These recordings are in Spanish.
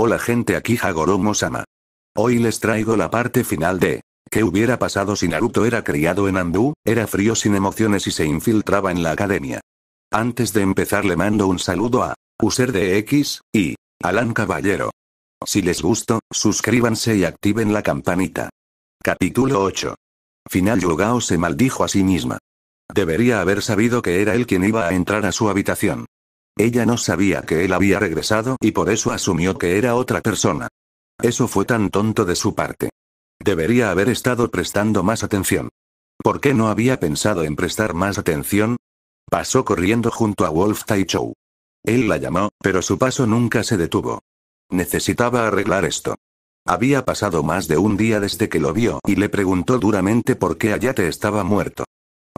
Hola gente aquí Hagoromo Sama. Hoy les traigo la parte final de ¿Qué hubiera pasado si Naruto era criado en Andú, era frío sin emociones y se infiltraba en la academia? Antes de empezar le mando un saludo a User de X y Alan Caballero. Si les gustó, suscríbanse y activen la campanita. Capítulo 8. Final Yugao se maldijo a sí misma. Debería haber sabido que era él quien iba a entrar a su habitación. Ella no sabía que él había regresado y por eso asumió que era otra persona. Eso fue tan tonto de su parte. Debería haber estado prestando más atención. ¿Por qué no había pensado en prestar más atención? Pasó corriendo junto a Wolf Taichou. Él la llamó, pero su paso nunca se detuvo. Necesitaba arreglar esto. Había pasado más de un día desde que lo vio y le preguntó duramente por qué Ayate estaba muerto.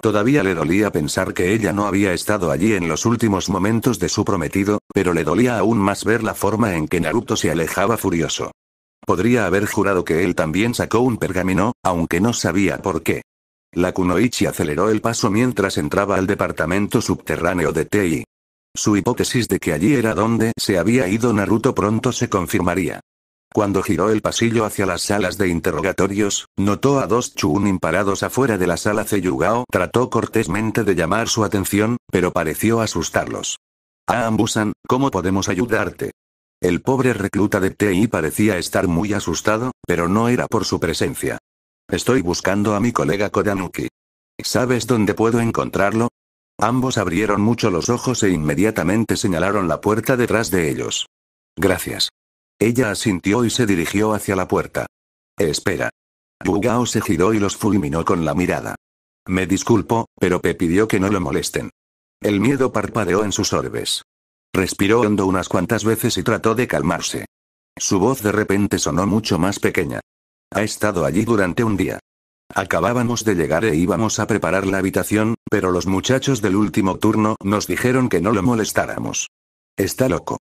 Todavía le dolía pensar que ella no había estado allí en los últimos momentos de su prometido, pero le dolía aún más ver la forma en que Naruto se alejaba furioso. Podría haber jurado que él también sacó un pergamino, aunque no sabía por qué. La Kunoichi aceleró el paso mientras entraba al departamento subterráneo de Tei. Su hipótesis de que allí era donde se había ido Naruto pronto se confirmaría. Cuando giró el pasillo hacia las salas de interrogatorios, notó a dos Chun imparados afuera de la sala Ceyugao Trató cortésmente de llamar su atención, pero pareció asustarlos. Ah, Ambusan, ¿cómo podemos ayudarte? El pobre recluta de TI parecía estar muy asustado, pero no era por su presencia. Estoy buscando a mi colega Kodanuki. ¿Sabes dónde puedo encontrarlo? Ambos abrieron mucho los ojos e inmediatamente señalaron la puerta detrás de ellos. Gracias. Ella asintió y se dirigió hacia la puerta. Espera. Bugao se giró y los fulminó con la mirada. Me disculpo, pero Pe pidió que no lo molesten. El miedo parpadeó en sus orbes. Respiró hondo unas cuantas veces y trató de calmarse. Su voz de repente sonó mucho más pequeña. Ha estado allí durante un día. Acabábamos de llegar e íbamos a preparar la habitación, pero los muchachos del último turno nos dijeron que no lo molestáramos. Está loco.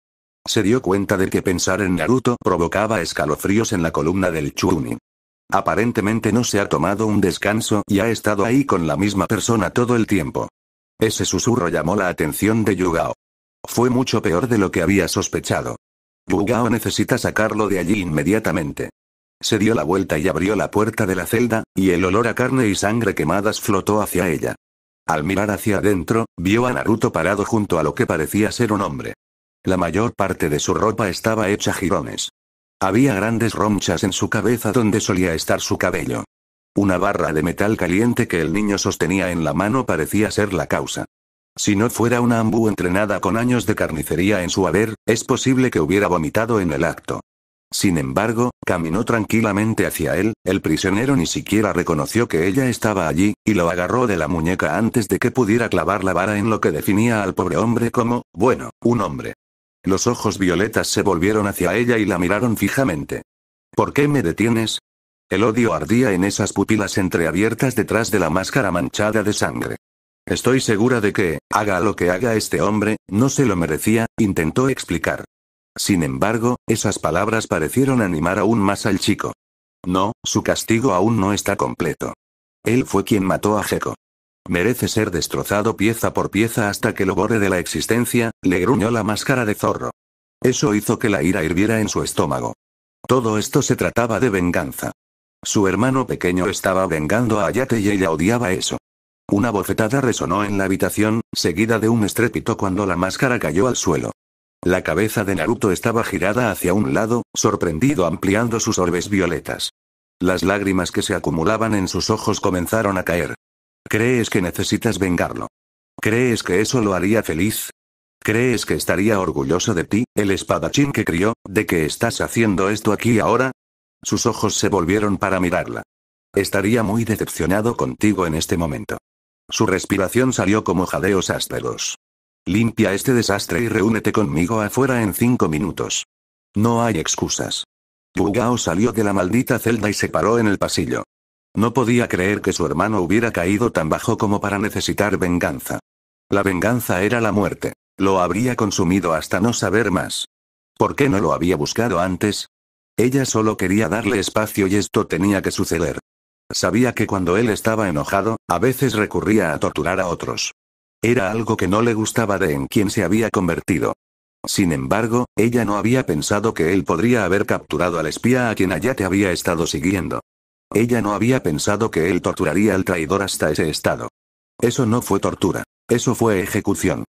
Se dio cuenta de que pensar en Naruto provocaba escalofríos en la columna del Chunin. Aparentemente no se ha tomado un descanso y ha estado ahí con la misma persona todo el tiempo. Ese susurro llamó la atención de Yugao. Fue mucho peor de lo que había sospechado. Yugao necesita sacarlo de allí inmediatamente. Se dio la vuelta y abrió la puerta de la celda, y el olor a carne y sangre quemadas flotó hacia ella. Al mirar hacia adentro, vio a Naruto parado junto a lo que parecía ser un hombre. La mayor parte de su ropa estaba hecha jirones. Había grandes ronchas en su cabeza donde solía estar su cabello. Una barra de metal caliente que el niño sostenía en la mano parecía ser la causa. Si no fuera una ambú entrenada con años de carnicería en su haber, es posible que hubiera vomitado en el acto. Sin embargo, caminó tranquilamente hacia él, el prisionero ni siquiera reconoció que ella estaba allí, y lo agarró de la muñeca antes de que pudiera clavar la vara en lo que definía al pobre hombre como, bueno, un hombre. Los ojos violetas se volvieron hacia ella y la miraron fijamente. ¿Por qué me detienes? El odio ardía en esas pupilas entreabiertas detrás de la máscara manchada de sangre. Estoy segura de que, haga lo que haga este hombre, no se lo merecía, intentó explicar. Sin embargo, esas palabras parecieron animar aún más al chico. No, su castigo aún no está completo. Él fue quien mató a Jeco. Merece ser destrozado pieza por pieza hasta que lo borre de la existencia, le gruñó la máscara de zorro. Eso hizo que la ira hirviera en su estómago. Todo esto se trataba de venganza. Su hermano pequeño estaba vengando a Ayate y ella odiaba eso. Una bofetada resonó en la habitación, seguida de un estrépito cuando la máscara cayó al suelo. La cabeza de Naruto estaba girada hacia un lado, sorprendido ampliando sus orbes violetas. Las lágrimas que se acumulaban en sus ojos comenzaron a caer. ¿Crees que necesitas vengarlo? ¿Crees que eso lo haría feliz? ¿Crees que estaría orgulloso de ti, el espadachín que crió, de que estás haciendo esto aquí ahora? Sus ojos se volvieron para mirarla. Estaría muy decepcionado contigo en este momento. Su respiración salió como jadeos ásperos. Limpia este desastre y reúnete conmigo afuera en cinco minutos. No hay excusas. Bugao salió de la maldita celda y se paró en el pasillo. No podía creer que su hermano hubiera caído tan bajo como para necesitar venganza. La venganza era la muerte. Lo habría consumido hasta no saber más. ¿Por qué no lo había buscado antes? Ella solo quería darle espacio y esto tenía que suceder. Sabía que cuando él estaba enojado, a veces recurría a torturar a otros. Era algo que no le gustaba de en quien se había convertido. Sin embargo, ella no había pensado que él podría haber capturado al espía a quien te había estado siguiendo. Ella no había pensado que él torturaría al traidor hasta ese estado. Eso no fue tortura. Eso fue ejecución.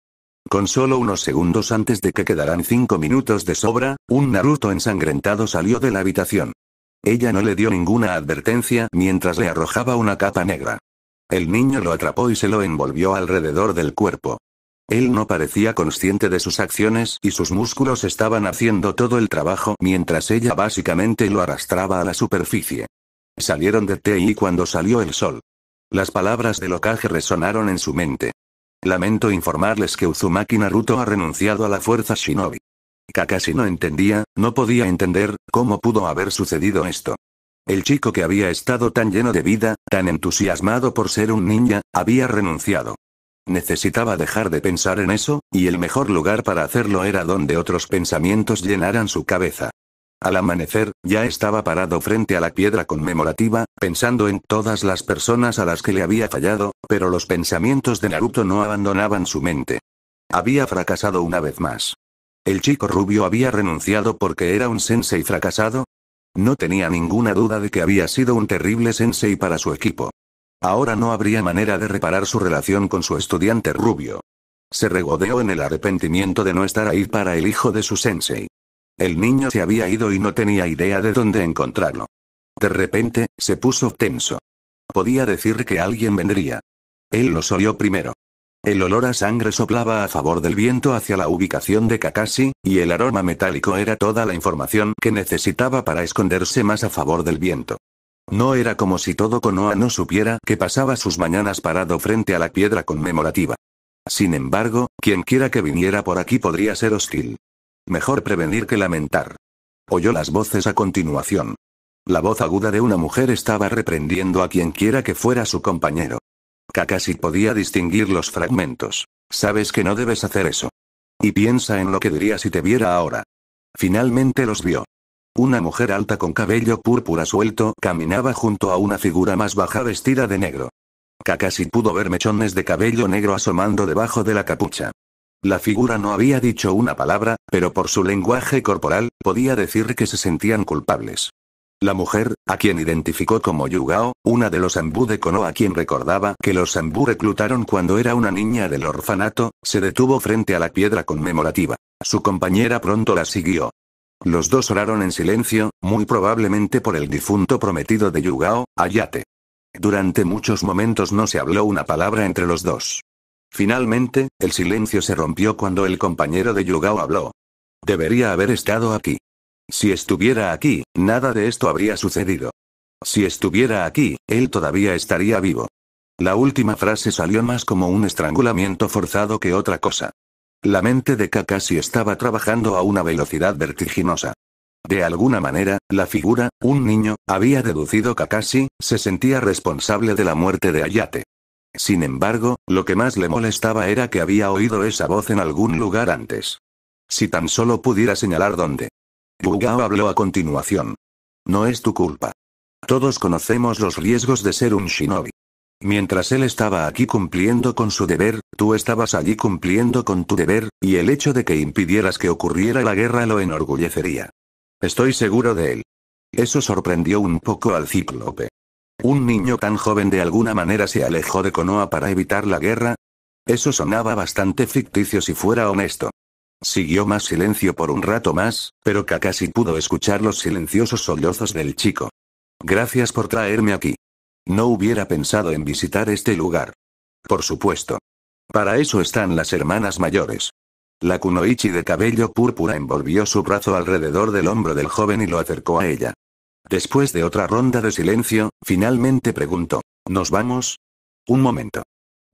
Con solo unos segundos antes de que quedaran cinco minutos de sobra, un Naruto ensangrentado salió de la habitación. Ella no le dio ninguna advertencia mientras le arrojaba una capa negra. El niño lo atrapó y se lo envolvió alrededor del cuerpo. Él no parecía consciente de sus acciones y sus músculos estaban haciendo todo el trabajo mientras ella básicamente lo arrastraba a la superficie. Salieron de y cuando salió el sol. Las palabras de locaje resonaron en su mente. Lamento informarles que Uzumaki Naruto ha renunciado a la fuerza Shinobi. Kakashi no entendía, no podía entender, cómo pudo haber sucedido esto. El chico que había estado tan lleno de vida, tan entusiasmado por ser un ninja, había renunciado. Necesitaba dejar de pensar en eso, y el mejor lugar para hacerlo era donde otros pensamientos llenaran su cabeza. Al amanecer, ya estaba parado frente a la piedra conmemorativa, pensando en todas las personas a las que le había fallado, pero los pensamientos de Naruto no abandonaban su mente. Había fracasado una vez más. El chico rubio había renunciado porque era un sensei fracasado. No tenía ninguna duda de que había sido un terrible sensei para su equipo. Ahora no habría manera de reparar su relación con su estudiante rubio. Se regodeó en el arrepentimiento de no estar ahí para el hijo de su sensei. El niño se había ido y no tenía idea de dónde encontrarlo. De repente, se puso tenso. Podía decir que alguien vendría. Él los olió primero. El olor a sangre soplaba a favor del viento hacia la ubicación de Kakashi, y el aroma metálico era toda la información que necesitaba para esconderse más a favor del viento. No era como si todo Konoha no supiera que pasaba sus mañanas parado frente a la piedra conmemorativa. Sin embargo, quien quiera que viniera por aquí podría ser hostil. Mejor prevenir que lamentar. Oyó las voces a continuación. La voz aguda de una mujer estaba reprendiendo a quienquiera que fuera su compañero. Kakashi podía distinguir los fragmentos. Sabes que no debes hacer eso. Y piensa en lo que diría si te viera ahora. Finalmente los vio. Una mujer alta con cabello púrpura suelto caminaba junto a una figura más baja vestida de negro. Kakashi pudo ver mechones de cabello negro asomando debajo de la capucha. La figura no había dicho una palabra, pero por su lenguaje corporal, podía decir que se sentían culpables. La mujer, a quien identificó como Yugao, una de los ambú de a quien recordaba que los ambú reclutaron cuando era una niña del orfanato, se detuvo frente a la piedra conmemorativa. Su compañera pronto la siguió. Los dos oraron en silencio, muy probablemente por el difunto prometido de Yugao, Ayate. Durante muchos momentos no se habló una palabra entre los dos. Finalmente, el silencio se rompió cuando el compañero de Yugao habló. Debería haber estado aquí. Si estuviera aquí, nada de esto habría sucedido. Si estuviera aquí, él todavía estaría vivo. La última frase salió más como un estrangulamiento forzado que otra cosa. La mente de Kakashi estaba trabajando a una velocidad vertiginosa. De alguna manera, la figura, un niño, había deducido Kakashi, se sentía responsable de la muerte de Ayate. Sin embargo, lo que más le molestaba era que había oído esa voz en algún lugar antes. Si tan solo pudiera señalar dónde. Bugao habló a continuación. No es tu culpa. Todos conocemos los riesgos de ser un shinobi. Mientras él estaba aquí cumpliendo con su deber, tú estabas allí cumpliendo con tu deber, y el hecho de que impidieras que ocurriera la guerra lo enorgullecería. Estoy seguro de él. Eso sorprendió un poco al cíclope. ¿Un niño tan joven de alguna manera se alejó de Konoha para evitar la guerra? Eso sonaba bastante ficticio si fuera honesto. Siguió más silencio por un rato más, pero Kakashi pudo escuchar los silenciosos sollozos del chico. Gracias por traerme aquí. No hubiera pensado en visitar este lugar. Por supuesto. Para eso están las hermanas mayores. La kunoichi de cabello púrpura envolvió su brazo alrededor del hombro del joven y lo acercó a ella. Después de otra ronda de silencio, finalmente preguntó. ¿Nos vamos? Un momento.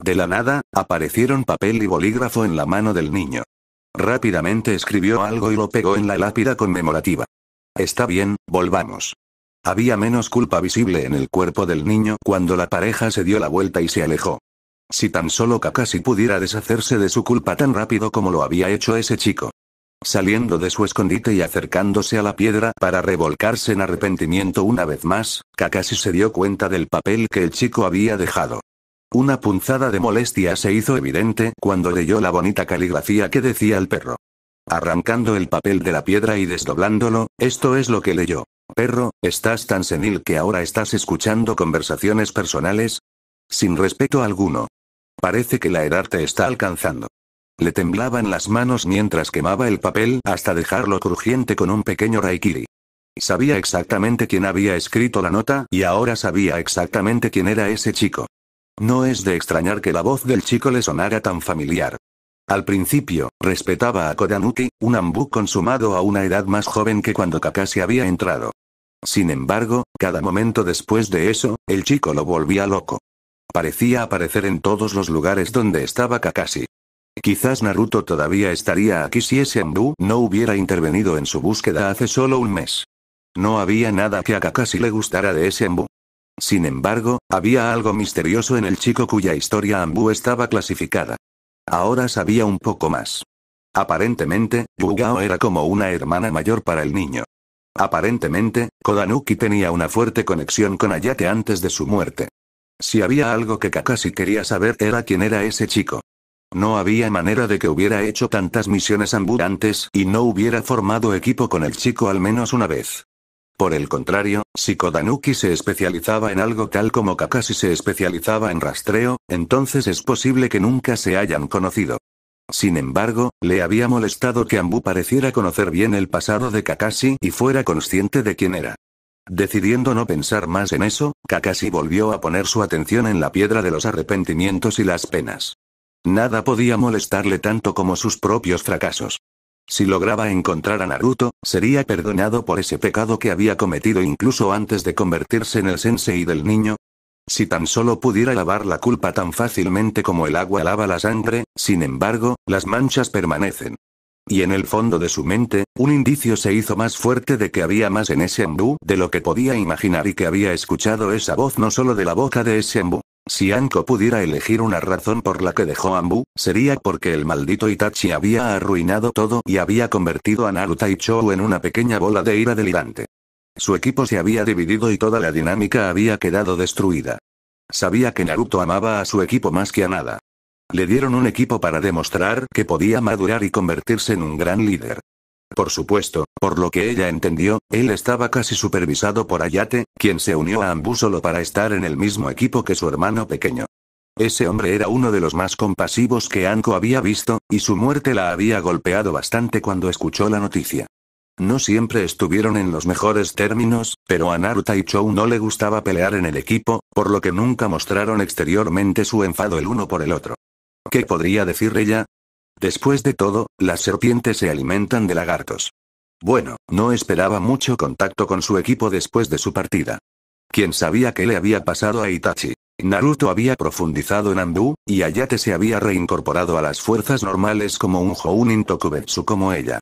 De la nada, aparecieron papel y bolígrafo en la mano del niño. Rápidamente escribió algo y lo pegó en la lápida conmemorativa. Está bien, volvamos. Había menos culpa visible en el cuerpo del niño cuando la pareja se dio la vuelta y se alejó. Si tan solo Kakashi pudiera deshacerse de su culpa tan rápido como lo había hecho ese chico saliendo de su escondite y acercándose a la piedra para revolcarse en arrepentimiento una vez más, Kakashi se dio cuenta del papel que el chico había dejado. Una punzada de molestia se hizo evidente cuando leyó la bonita caligrafía que decía el perro. Arrancando el papel de la piedra y desdoblándolo, esto es lo que leyó. Perro, ¿estás tan senil que ahora estás escuchando conversaciones personales? Sin respeto alguno. Parece que la edad te está alcanzando. Le temblaban las manos mientras quemaba el papel hasta dejarlo crujiente con un pequeño raikiri. Sabía exactamente quién había escrito la nota y ahora sabía exactamente quién era ese chico. No es de extrañar que la voz del chico le sonara tan familiar. Al principio, respetaba a Kodanuki, un ambú consumado a una edad más joven que cuando Kakashi había entrado. Sin embargo, cada momento después de eso, el chico lo volvía loco. Parecía aparecer en todos los lugares donde estaba Kakashi. Quizás Naruto todavía estaría aquí si ese Ambu no hubiera intervenido en su búsqueda hace solo un mes. No había nada que a Kakashi le gustara de ese Ambu. Sin embargo, había algo misterioso en el chico cuya historia Ambu estaba clasificada. Ahora sabía un poco más. Aparentemente, Yugao era como una hermana mayor para el niño. Aparentemente, Kodanuki tenía una fuerte conexión con Ayate antes de su muerte. Si había algo que Kakashi quería saber era quién era ese chico. No había manera de que hubiera hecho tantas misiones ambulantes y no hubiera formado equipo con el chico al menos una vez. Por el contrario, si Kodanuki se especializaba en algo tal como Kakashi se especializaba en rastreo, entonces es posible que nunca se hayan conocido. Sin embargo, le había molestado que Ambu pareciera conocer bien el pasado de Kakashi y fuera consciente de quién era. Decidiendo no pensar más en eso, Kakashi volvió a poner su atención en la piedra de los arrepentimientos y las penas. Nada podía molestarle tanto como sus propios fracasos. Si lograba encontrar a Naruto, sería perdonado por ese pecado que había cometido incluso antes de convertirse en el sensei del niño. Si tan solo pudiera lavar la culpa tan fácilmente como el agua lava la sangre, sin embargo, las manchas permanecen. Y en el fondo de su mente, un indicio se hizo más fuerte de que había más en ese ambú de lo que podía imaginar y que había escuchado esa voz no solo de la boca de ese ambú. Si Anko pudiera elegir una razón por la que dejó Ambu, sería porque el maldito Itachi había arruinado todo y había convertido a Naruto y Chou en una pequeña bola de ira delirante. Su equipo se había dividido y toda la dinámica había quedado destruida. Sabía que Naruto amaba a su equipo más que a nada. Le dieron un equipo para demostrar que podía madurar y convertirse en un gran líder. Por supuesto, por lo que ella entendió, él estaba casi supervisado por Ayate, quien se unió a Ambu solo para estar en el mismo equipo que su hermano pequeño. Ese hombre era uno de los más compasivos que Anko había visto, y su muerte la había golpeado bastante cuando escuchó la noticia. No siempre estuvieron en los mejores términos, pero a Naruta y Chou no le gustaba pelear en el equipo, por lo que nunca mostraron exteriormente su enfado el uno por el otro. ¿Qué podría decir ella? Después de todo, las serpientes se alimentan de lagartos. Bueno, no esperaba mucho contacto con su equipo después de su partida. ¿Quién sabía qué le había pasado a Itachi? Naruto había profundizado en Andú y Ayate se había reincorporado a las fuerzas normales como un Jounin Tokubetsu como ella.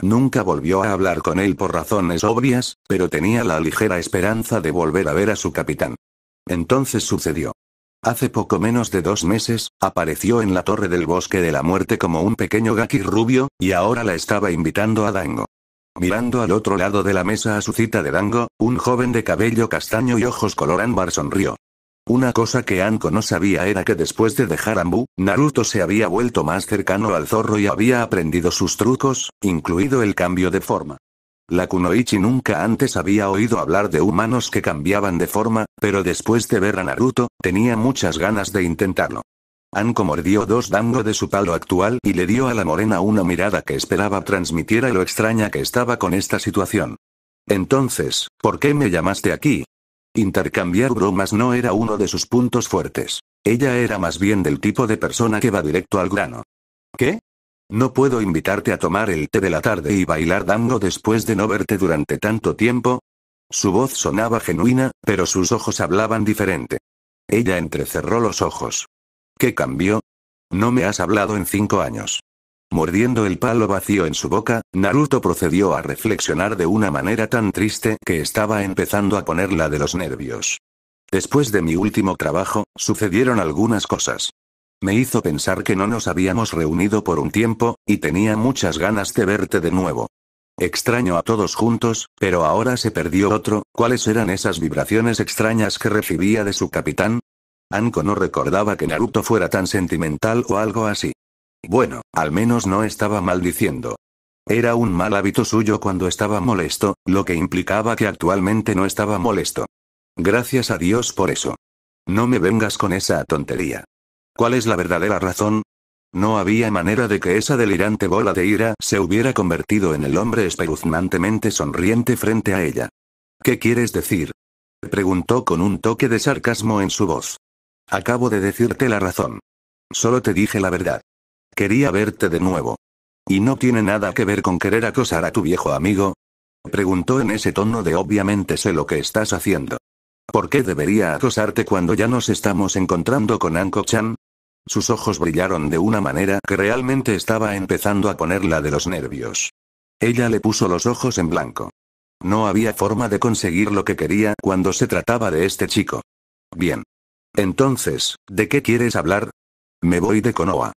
Nunca volvió a hablar con él por razones obvias, pero tenía la ligera esperanza de volver a ver a su capitán. Entonces sucedió. Hace poco menos de dos meses, apareció en la Torre del Bosque de la Muerte como un pequeño Gaki rubio, y ahora la estaba invitando a Dango. Mirando al otro lado de la mesa a su cita de Dango, un joven de cabello castaño y ojos color ámbar sonrió. Una cosa que Anko no sabía era que después de dejar Ambu, Naruto se había vuelto más cercano al zorro y había aprendido sus trucos, incluido el cambio de forma. La Kunoichi nunca antes había oído hablar de humanos que cambiaban de forma, pero después de ver a Naruto, tenía muchas ganas de intentarlo. Anko mordió dos dango de su palo actual y le dio a la morena una mirada que esperaba transmitiera lo extraña que estaba con esta situación. Entonces, ¿por qué me llamaste aquí? Intercambiar bromas no era uno de sus puntos fuertes. Ella era más bien del tipo de persona que va directo al grano. ¿Qué? No puedo invitarte a tomar el té de la tarde y bailar dango después de no verte durante tanto tiempo. Su voz sonaba genuina, pero sus ojos hablaban diferente. Ella entrecerró los ojos. ¿Qué cambió? No me has hablado en cinco años. Mordiendo el palo vacío en su boca, Naruto procedió a reflexionar de una manera tan triste que estaba empezando a ponerla de los nervios. Después de mi último trabajo, sucedieron algunas cosas. Me hizo pensar que no nos habíamos reunido por un tiempo, y tenía muchas ganas de verte de nuevo. Extraño a todos juntos, pero ahora se perdió otro, ¿cuáles eran esas vibraciones extrañas que recibía de su capitán? Anko no recordaba que Naruto fuera tan sentimental o algo así. Bueno, al menos no estaba maldiciendo. Era un mal hábito suyo cuando estaba molesto, lo que implicaba que actualmente no estaba molesto. Gracias a Dios por eso. No me vengas con esa tontería. ¿Cuál es la verdadera razón? No había manera de que esa delirante bola de ira se hubiera convertido en el hombre espeluznantemente sonriente frente a ella. ¿Qué quieres decir? preguntó con un toque de sarcasmo en su voz. Acabo de decirte la razón. Solo te dije la verdad. Quería verte de nuevo. ¿Y no tiene nada que ver con querer acosar a tu viejo amigo? Preguntó en ese tono de obviamente sé lo que estás haciendo. ¿Por qué debería acosarte cuando ya nos estamos encontrando con Anko-chan? Sus ojos brillaron de una manera que realmente estaba empezando a ponerla de los nervios. Ella le puso los ojos en blanco. No había forma de conseguir lo que quería cuando se trataba de este chico. Bien. Entonces, ¿de qué quieres hablar? Me voy de Konoha.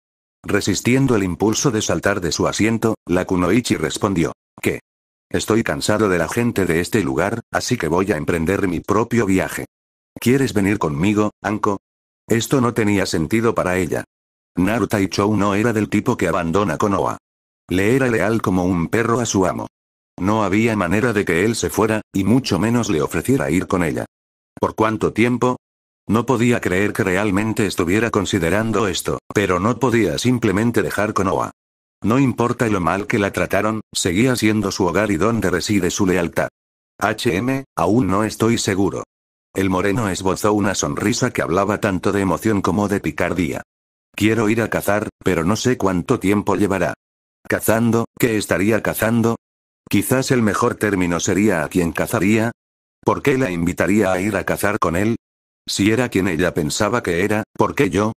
Resistiendo el impulso de saltar de su asiento, la Kunoichi respondió. ¿Qué? Estoy cansado de la gente de este lugar, así que voy a emprender mi propio viaje. ¿Quieres venir conmigo, Anko? Esto no tenía sentido para ella. y Chou no era del tipo que abandona Konoha. Le era leal como un perro a su amo. No había manera de que él se fuera, y mucho menos le ofreciera ir con ella. ¿Por cuánto tiempo? No podía creer que realmente estuviera considerando esto, pero no podía simplemente dejar Konoha. No importa lo mal que la trataron, seguía siendo su hogar y donde reside su lealtad. HM, aún no estoy seguro. El moreno esbozó una sonrisa que hablaba tanto de emoción como de picardía. Quiero ir a cazar, pero no sé cuánto tiempo llevará. ¿Cazando? ¿Qué estaría cazando? Quizás el mejor término sería a quien cazaría. ¿Por qué la invitaría a ir a cazar con él? Si era quien ella pensaba que era, ¿por qué yo?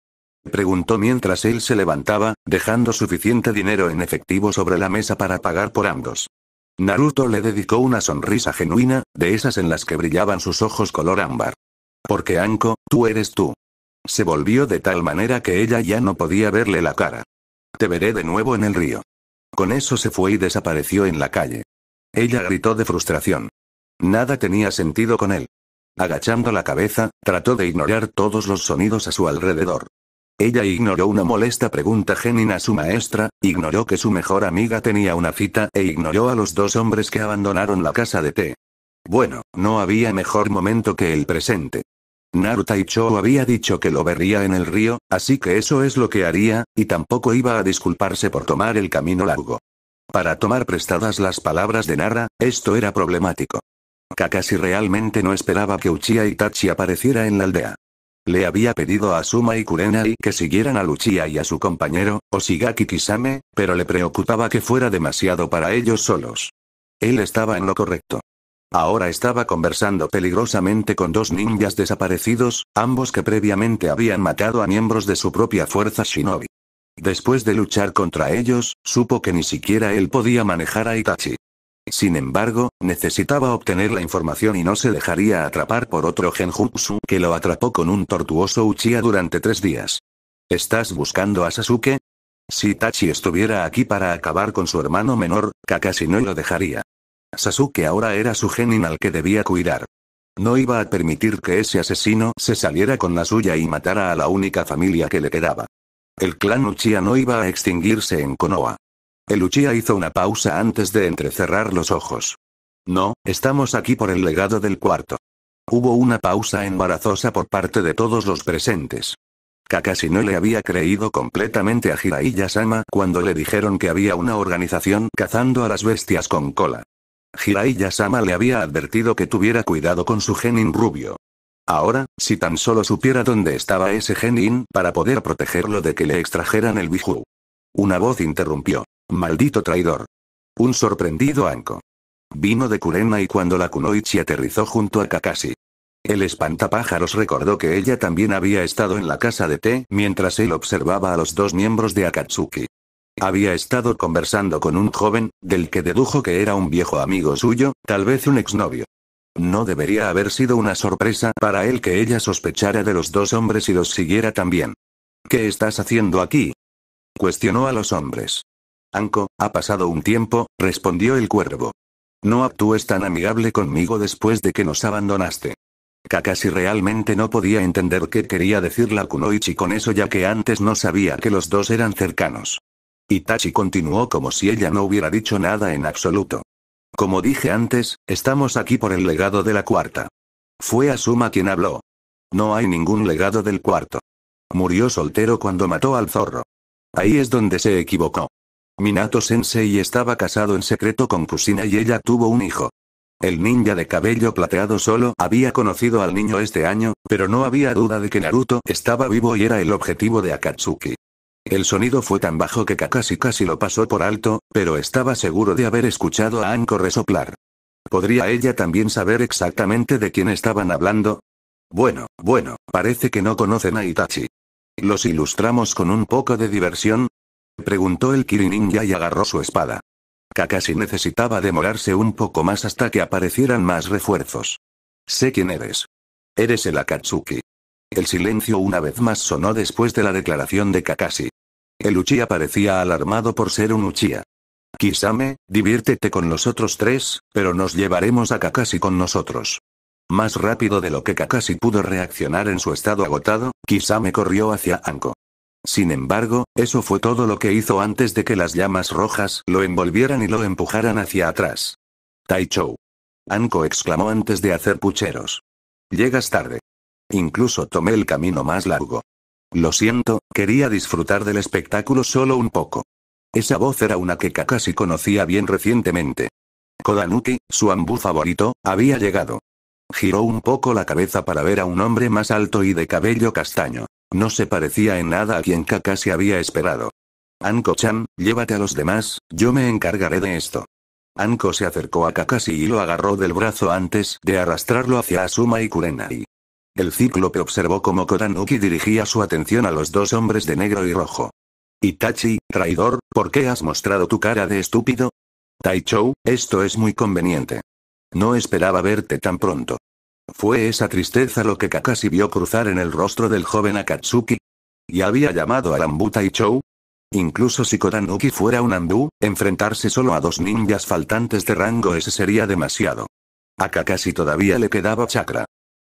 Preguntó mientras él se levantaba, dejando suficiente dinero en efectivo sobre la mesa para pagar por ambos. Naruto le dedicó una sonrisa genuina, de esas en las que brillaban sus ojos color ámbar. Porque Anko, tú eres tú. Se volvió de tal manera que ella ya no podía verle la cara. Te veré de nuevo en el río. Con eso se fue y desapareció en la calle. Ella gritó de frustración. Nada tenía sentido con él. Agachando la cabeza, trató de ignorar todos los sonidos a su alrededor. Ella ignoró una molesta pregunta genin a su maestra, ignoró que su mejor amiga tenía una cita e ignoró a los dos hombres que abandonaron la casa de té. Bueno, no había mejor momento que el presente. Naruta Cho había dicho que lo vería en el río, así que eso es lo que haría, y tampoco iba a disculparse por tomar el camino largo. Para tomar prestadas las palabras de Nara, esto era problemático. Kakashi realmente no esperaba que Uchiha Itachi apareciera en la aldea. Le había pedido a Suma y Kurenai que siguieran a Luchia y a su compañero, Osigaki Kisame, pero le preocupaba que fuera demasiado para ellos solos. Él estaba en lo correcto. Ahora estaba conversando peligrosamente con dos ninjas desaparecidos, ambos que previamente habían matado a miembros de su propia fuerza shinobi. Después de luchar contra ellos, supo que ni siquiera él podía manejar a Itachi. Sin embargo, necesitaba obtener la información y no se dejaría atrapar por otro genjutsu que lo atrapó con un tortuoso Uchiha durante tres días. ¿Estás buscando a Sasuke? Si Tachi estuviera aquí para acabar con su hermano menor, Kakashi no lo dejaría. Sasuke ahora era su genin al que debía cuidar. No iba a permitir que ese asesino se saliera con la suya y matara a la única familia que le quedaba. El clan Uchiha no iba a extinguirse en Konoha. El Uchiha hizo una pausa antes de entrecerrar los ojos. No, estamos aquí por el legado del cuarto. Hubo una pausa embarazosa por parte de todos los presentes. Kakashi no le había creído completamente a hiraiya sama cuando le dijeron que había una organización cazando a las bestias con cola. hiraiya sama le había advertido que tuviera cuidado con su genin rubio. Ahora, si tan solo supiera dónde estaba ese genin para poder protegerlo de que le extrajeran el biju. Una voz interrumpió. Maldito traidor. Un sorprendido Anko. Vino de Kurena y cuando la Kunoichi aterrizó junto a Kakashi. El espantapájaros recordó que ella también había estado en la casa de té mientras él observaba a los dos miembros de Akatsuki. Había estado conversando con un joven, del que dedujo que era un viejo amigo suyo, tal vez un exnovio. No debería haber sido una sorpresa para él que ella sospechara de los dos hombres y los siguiera también. ¿Qué estás haciendo aquí? Cuestionó a los hombres. Anko, ha pasado un tiempo, respondió el cuervo. No actúes tan amigable conmigo después de que nos abandonaste. Kakashi realmente no podía entender qué quería decir la Kunoichi con eso ya que antes no sabía que los dos eran cercanos. Itachi continuó como si ella no hubiera dicho nada en absoluto. Como dije antes, estamos aquí por el legado de la cuarta. Fue Asuma quien habló. No hay ningún legado del cuarto. Murió soltero cuando mató al zorro. Ahí es donde se equivocó. Minato Sensei estaba casado en secreto con Kusina y ella tuvo un hijo. El ninja de cabello plateado solo había conocido al niño este año, pero no había duda de que Naruto estaba vivo y era el objetivo de Akatsuki. El sonido fue tan bajo que Kakashi casi lo pasó por alto, pero estaba seguro de haber escuchado a Anko resoplar. ¿Podría ella también saber exactamente de quién estaban hablando? Bueno, bueno, parece que no conocen a Itachi. Los ilustramos con un poco de diversión, preguntó el Kirininja y agarró su espada. Kakashi necesitaba demorarse un poco más hasta que aparecieran más refuerzos. Sé quién eres. Eres el Akatsuki. El silencio una vez más sonó después de la declaración de Kakashi. El Uchiha parecía alarmado por ser un Uchiha. Kisame, diviértete con los otros tres, pero nos llevaremos a Kakashi con nosotros. Más rápido de lo que Kakashi pudo reaccionar en su estado agotado, Kisame corrió hacia Anko. Sin embargo, eso fue todo lo que hizo antes de que las llamas rojas lo envolvieran y lo empujaran hacia atrás. Taichou. Anko exclamó antes de hacer pucheros. Llegas tarde. Incluso tomé el camino más largo. Lo siento, quería disfrutar del espectáculo solo un poco. Esa voz era una que Kakashi conocía bien recientemente. Kodanuki, su ambú favorito, había llegado. Giró un poco la cabeza para ver a un hombre más alto y de cabello castaño. No se parecía en nada a quien Kakashi había esperado. Anko-chan, llévate a los demás, yo me encargaré de esto. Anko se acercó a Kakashi y lo agarró del brazo antes de arrastrarlo hacia Asuma y Kurenai. El cíclope observó como Kotanuki dirigía su atención a los dos hombres de negro y rojo. Itachi, traidor, ¿por qué has mostrado tu cara de estúpido? Taichou, esto es muy conveniente. No esperaba verte tan pronto. Fue esa tristeza lo que Kakashi vio cruzar en el rostro del joven Akatsuki. Y había llamado a ambu Taichou, Incluso si Kodanuki fuera un Andú, enfrentarse solo a dos ninjas faltantes de rango ese sería demasiado. A Kakashi todavía le quedaba chakra.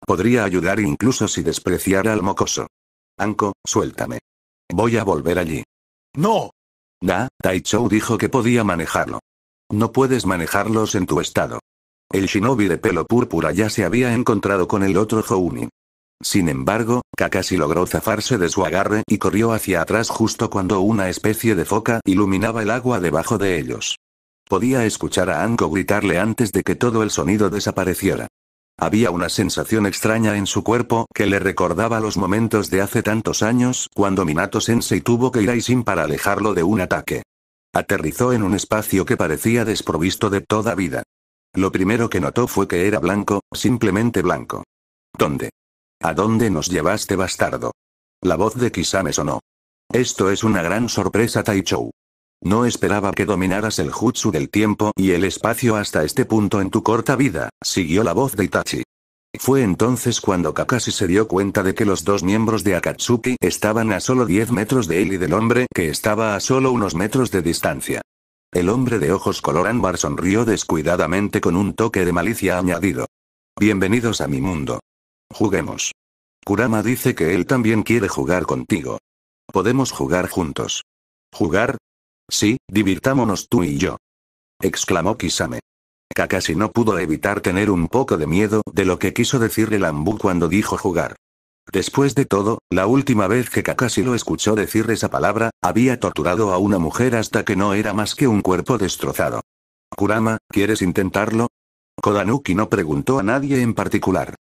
Podría ayudar incluso si despreciara al mocoso. Anko, suéltame. Voy a volver allí. ¡No! Da, Taichou dijo que podía manejarlo. No puedes manejarlos en tu estado. El shinobi de pelo púrpura ya se había encontrado con el otro Jouni. Sin embargo, Kakashi logró zafarse de su agarre y corrió hacia atrás justo cuando una especie de foca iluminaba el agua debajo de ellos. Podía escuchar a Anko gritarle antes de que todo el sonido desapareciera. Había una sensación extraña en su cuerpo que le recordaba los momentos de hace tantos años cuando Minato Sensei tuvo que ir a Isin para alejarlo de un ataque. Aterrizó en un espacio que parecía desprovisto de toda vida. Lo primero que notó fue que era blanco, simplemente blanco. ¿Dónde? ¿A dónde nos llevaste, bastardo? La voz de Kisame sonó. Esto es una gran sorpresa, Taichou. No esperaba que dominaras el jutsu del tiempo y el espacio hasta este punto en tu corta vida, siguió la voz de Itachi. Fue entonces cuando Kakashi se dio cuenta de que los dos miembros de Akatsuki estaban a solo 10 metros de él y del hombre que estaba a solo unos metros de distancia. El hombre de ojos color ámbar sonrió descuidadamente con un toque de malicia añadido. Bienvenidos a mi mundo. Juguemos. Kurama dice que él también quiere jugar contigo. Podemos jugar juntos. ¿Jugar? Sí, divirtámonos tú y yo. Exclamó Kisame. Kakashi no pudo evitar tener un poco de miedo de lo que quiso decir el cuando dijo jugar. Después de todo, la última vez que Kakashi lo escuchó decir esa palabra, había torturado a una mujer hasta que no era más que un cuerpo destrozado. Kurama, ¿quieres intentarlo? Kodanuki no preguntó a nadie en particular.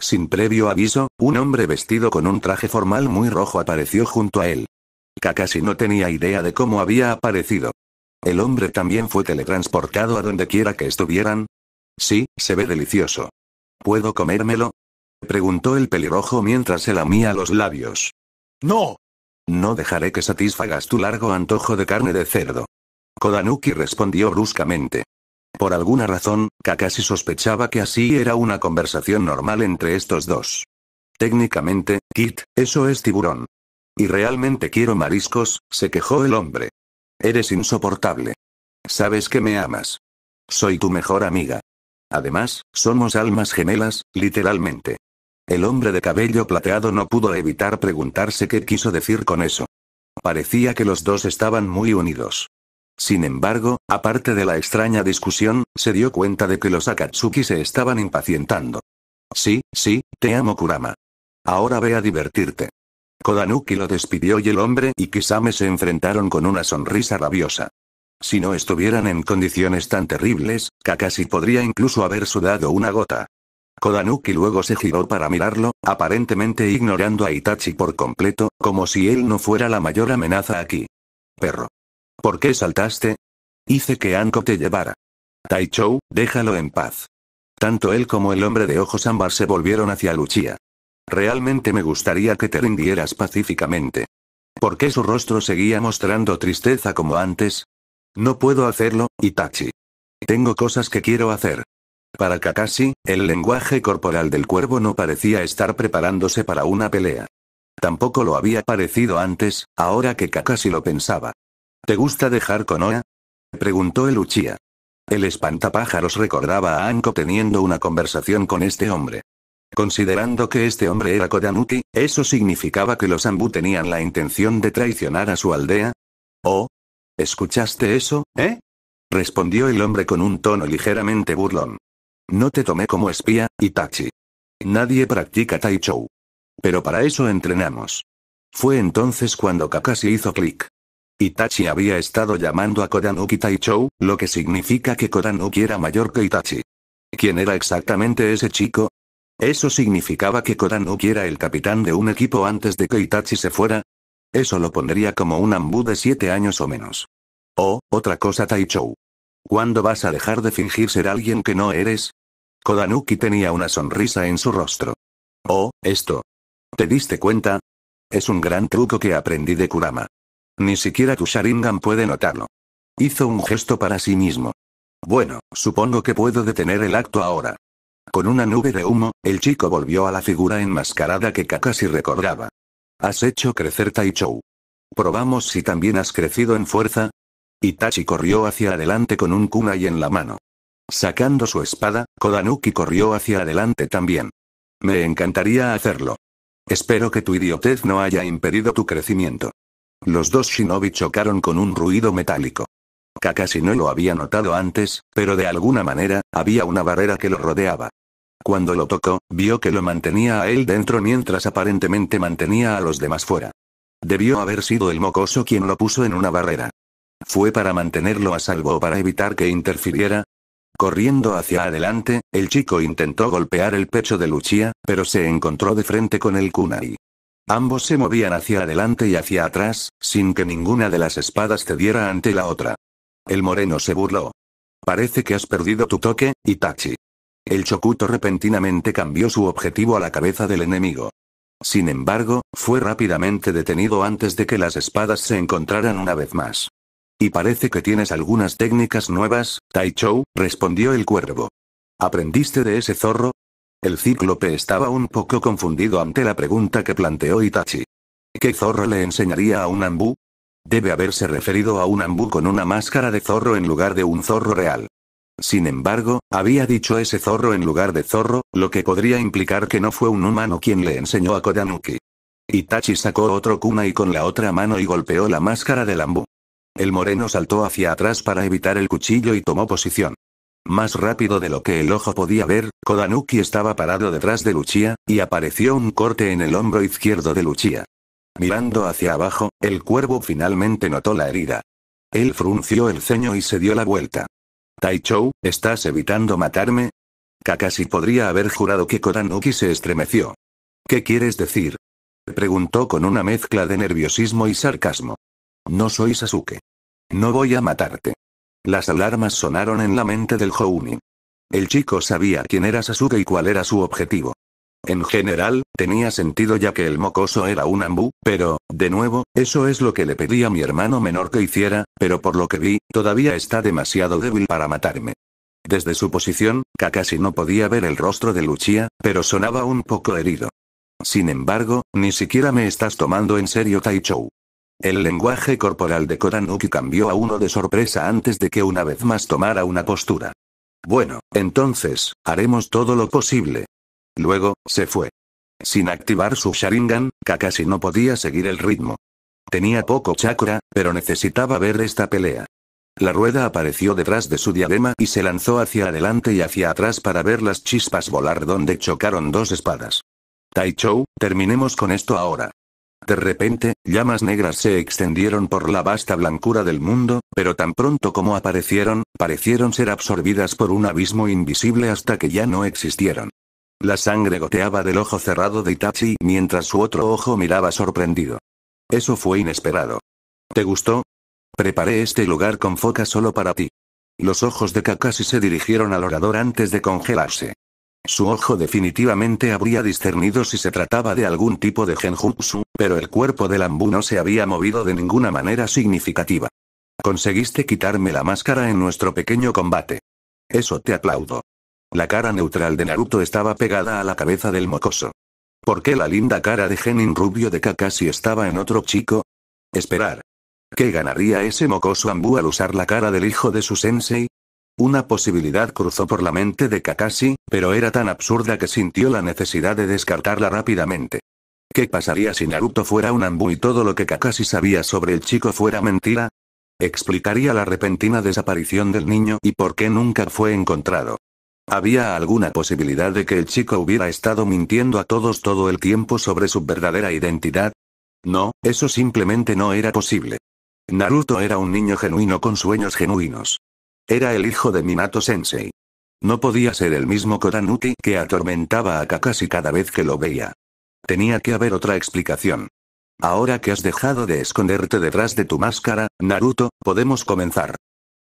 Sin previo aviso, un hombre vestido con un traje formal muy rojo apareció junto a él. Kakashi no tenía idea de cómo había aparecido. El hombre también fue teletransportado a donde quiera que estuvieran. Sí, se ve delicioso. ¿Puedo comérmelo? preguntó el pelirrojo mientras se lamía los labios. No. No dejaré que satisfagas tu largo antojo de carne de cerdo. Kodanuki respondió bruscamente. Por alguna razón, Kakashi sospechaba que así era una conversación normal entre estos dos. Técnicamente, Kit, eso es tiburón. Y realmente quiero mariscos, se quejó el hombre. Eres insoportable. Sabes que me amas. Soy tu mejor amiga. Además, somos almas gemelas, literalmente. El hombre de cabello plateado no pudo evitar preguntarse qué quiso decir con eso. Parecía que los dos estaban muy unidos. Sin embargo, aparte de la extraña discusión, se dio cuenta de que los Akatsuki se estaban impacientando. Sí, sí, te amo Kurama. Ahora ve a divertirte. Kodanuki lo despidió y el hombre y Kisame se enfrentaron con una sonrisa rabiosa. Si no estuvieran en condiciones tan terribles, Kakashi podría incluso haber sudado una gota. Kodanuki luego se giró para mirarlo, aparentemente ignorando a Itachi por completo, como si él no fuera la mayor amenaza aquí. Perro. ¿Por qué saltaste? Hice que Anko te llevara. Taichou, déjalo en paz. Tanto él como el hombre de ojos ámbar se volvieron hacia Luchia. Realmente me gustaría que te rindieras pacíficamente. ¿Por qué su rostro seguía mostrando tristeza como antes? No puedo hacerlo, Itachi. Tengo cosas que quiero hacer. Para Kakashi, el lenguaje corporal del cuervo no parecía estar preparándose para una pelea. Tampoco lo había parecido antes, ahora que Kakashi lo pensaba. ¿Te gusta dejar Konoha? preguntó el Uchiha. El espantapájaros recordaba a Anko teniendo una conversación con este hombre. Considerando que este hombre era Kodanuki, ¿eso significaba que los Anbu tenían la intención de traicionar a su aldea? ¿Oh? ¿Escuchaste eso, eh? respondió el hombre con un tono ligeramente burlón. No te tomé como espía, Itachi. Nadie practica Tai Pero para eso entrenamos. Fue entonces cuando Kakashi hizo clic. Itachi había estado llamando a Kodanuki Taichou, lo que significa que Kodanuki era mayor que Itachi. ¿Quién era exactamente ese chico? ¿Eso significaba que Kodanuki era el capitán de un equipo antes de que Itachi se fuera? Eso lo pondría como un ambú de siete años o menos. O, oh, otra cosa Taichou. ¿Cuándo vas a dejar de fingir ser alguien que no eres? Kodanuki tenía una sonrisa en su rostro. Oh, esto. ¿Te diste cuenta? Es un gran truco que aprendí de Kurama. Ni siquiera tu Sharingan puede notarlo. Hizo un gesto para sí mismo. Bueno, supongo que puedo detener el acto ahora. Con una nube de humo, el chico volvió a la figura enmascarada que Kakashi recordaba. Has hecho crecer Taichou. Probamos si también has crecido en fuerza. Itachi corrió hacia adelante con un kunai en la mano. Sacando su espada, Kodanuki corrió hacia adelante también. Me encantaría hacerlo. Espero que tu idiotez no haya impedido tu crecimiento. Los dos shinobi chocaron con un ruido metálico. Kakashi no lo había notado antes, pero de alguna manera, había una barrera que lo rodeaba. Cuando lo tocó, vio que lo mantenía a él dentro mientras aparentemente mantenía a los demás fuera. Debió haber sido el mocoso quien lo puso en una barrera. ¿Fue para mantenerlo a salvo o para evitar que interfiriera? Corriendo hacia adelante, el chico intentó golpear el pecho de Luchia, pero se encontró de frente con el kunai. Ambos se movían hacia adelante y hacia atrás, sin que ninguna de las espadas cediera ante la otra. El moreno se burló. Parece que has perdido tu toque, Itachi. El chocuto repentinamente cambió su objetivo a la cabeza del enemigo. Sin embargo, fue rápidamente detenido antes de que las espadas se encontraran una vez más. Y parece que tienes algunas técnicas nuevas, Taichou, respondió el cuervo. ¿Aprendiste de ese zorro? El cíclope estaba un poco confundido ante la pregunta que planteó Itachi. ¿Qué zorro le enseñaría a un ambú? Debe haberse referido a un ambú con una máscara de zorro en lugar de un zorro real. Sin embargo, había dicho ese zorro en lugar de zorro, lo que podría implicar que no fue un humano quien le enseñó a Kodanuki. Itachi sacó otro kuna y con la otra mano y golpeó la máscara del ambú. El moreno saltó hacia atrás para evitar el cuchillo y tomó posición. Más rápido de lo que el ojo podía ver, Kodanuki estaba parado detrás de Luchia, y apareció un corte en el hombro izquierdo de Luchia. Mirando hacia abajo, el cuervo finalmente notó la herida. Él frunció el ceño y se dio la vuelta. Taichou, ¿estás evitando matarme? Kakashi podría haber jurado que Kodanuki se estremeció. ¿Qué quieres decir? Preguntó con una mezcla de nerviosismo y sarcasmo. No soy Sasuke. No voy a matarte. Las alarmas sonaron en la mente del Jouni. El chico sabía quién era Sasuke y cuál era su objetivo. En general, tenía sentido ya que el mocoso era un ambú, pero, de nuevo, eso es lo que le pedía a mi hermano menor que hiciera, pero por lo que vi, todavía está demasiado débil para matarme. Desde su posición, Kakashi no podía ver el rostro de Luchia, pero sonaba un poco herido. Sin embargo, ni siquiera me estás tomando en serio Taichou. El lenguaje corporal de Kodanuki cambió a uno de sorpresa antes de que una vez más tomara una postura. Bueno, entonces, haremos todo lo posible. Luego, se fue. Sin activar su Sharingan, Kakashi no podía seguir el ritmo. Tenía poco chakra, pero necesitaba ver esta pelea. La rueda apareció detrás de su diadema y se lanzó hacia adelante y hacia atrás para ver las chispas volar donde chocaron dos espadas. Taichou, terminemos con esto ahora. De repente, llamas negras se extendieron por la vasta blancura del mundo, pero tan pronto como aparecieron, parecieron ser absorbidas por un abismo invisible hasta que ya no existieron. La sangre goteaba del ojo cerrado de Itachi mientras su otro ojo miraba sorprendido. Eso fue inesperado. ¿Te gustó? Preparé este lugar con foca solo para ti. Los ojos de Kakashi se dirigieron al orador antes de congelarse. Su ojo definitivamente habría discernido si se trataba de algún tipo de genjutsu, pero el cuerpo del ambu no se había movido de ninguna manera significativa. Conseguiste quitarme la máscara en nuestro pequeño combate. Eso te aplaudo. La cara neutral de Naruto estaba pegada a la cabeza del mocoso. ¿Por qué la linda cara de Genin rubio de Kakashi estaba en otro chico? Esperar. ¿Qué ganaría ese mocoso Ambu al usar la cara del hijo de su sensei? Una posibilidad cruzó por la mente de Kakashi, pero era tan absurda que sintió la necesidad de descartarla rápidamente. ¿Qué pasaría si Naruto fuera un ambu y todo lo que Kakashi sabía sobre el chico fuera mentira? Explicaría la repentina desaparición del niño y por qué nunca fue encontrado. ¿Había alguna posibilidad de que el chico hubiera estado mintiendo a todos todo el tiempo sobre su verdadera identidad? No, eso simplemente no era posible. Naruto era un niño genuino con sueños genuinos. Era el hijo de Minato Sensei. No podía ser el mismo Koranuki que atormentaba a Kakashi cada vez que lo veía. Tenía que haber otra explicación. Ahora que has dejado de esconderte detrás de tu máscara, Naruto, podemos comenzar.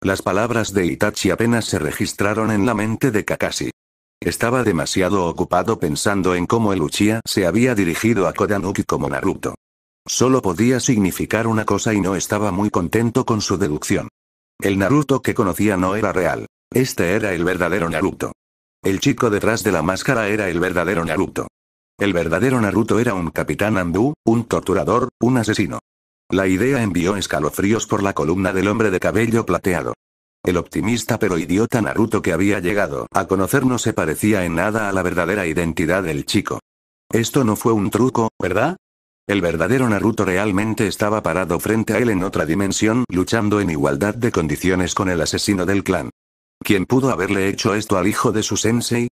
Las palabras de Itachi apenas se registraron en la mente de Kakashi. Estaba demasiado ocupado pensando en cómo el Uchiha se había dirigido a Kodanuki como Naruto. Solo podía significar una cosa y no estaba muy contento con su deducción. El Naruto que conocía no era real. Este era el verdadero Naruto. El chico detrás de la máscara era el verdadero Naruto. El verdadero Naruto era un capitán Andú, un torturador, un asesino. La idea envió escalofríos por la columna del hombre de cabello plateado. El optimista pero idiota Naruto que había llegado a conocer no se parecía en nada a la verdadera identidad del chico. Esto no fue un truco, ¿verdad? El verdadero Naruto realmente estaba parado frente a él en otra dimensión, luchando en igualdad de condiciones con el asesino del clan. ¿Quién pudo haberle hecho esto al hijo de su sensei?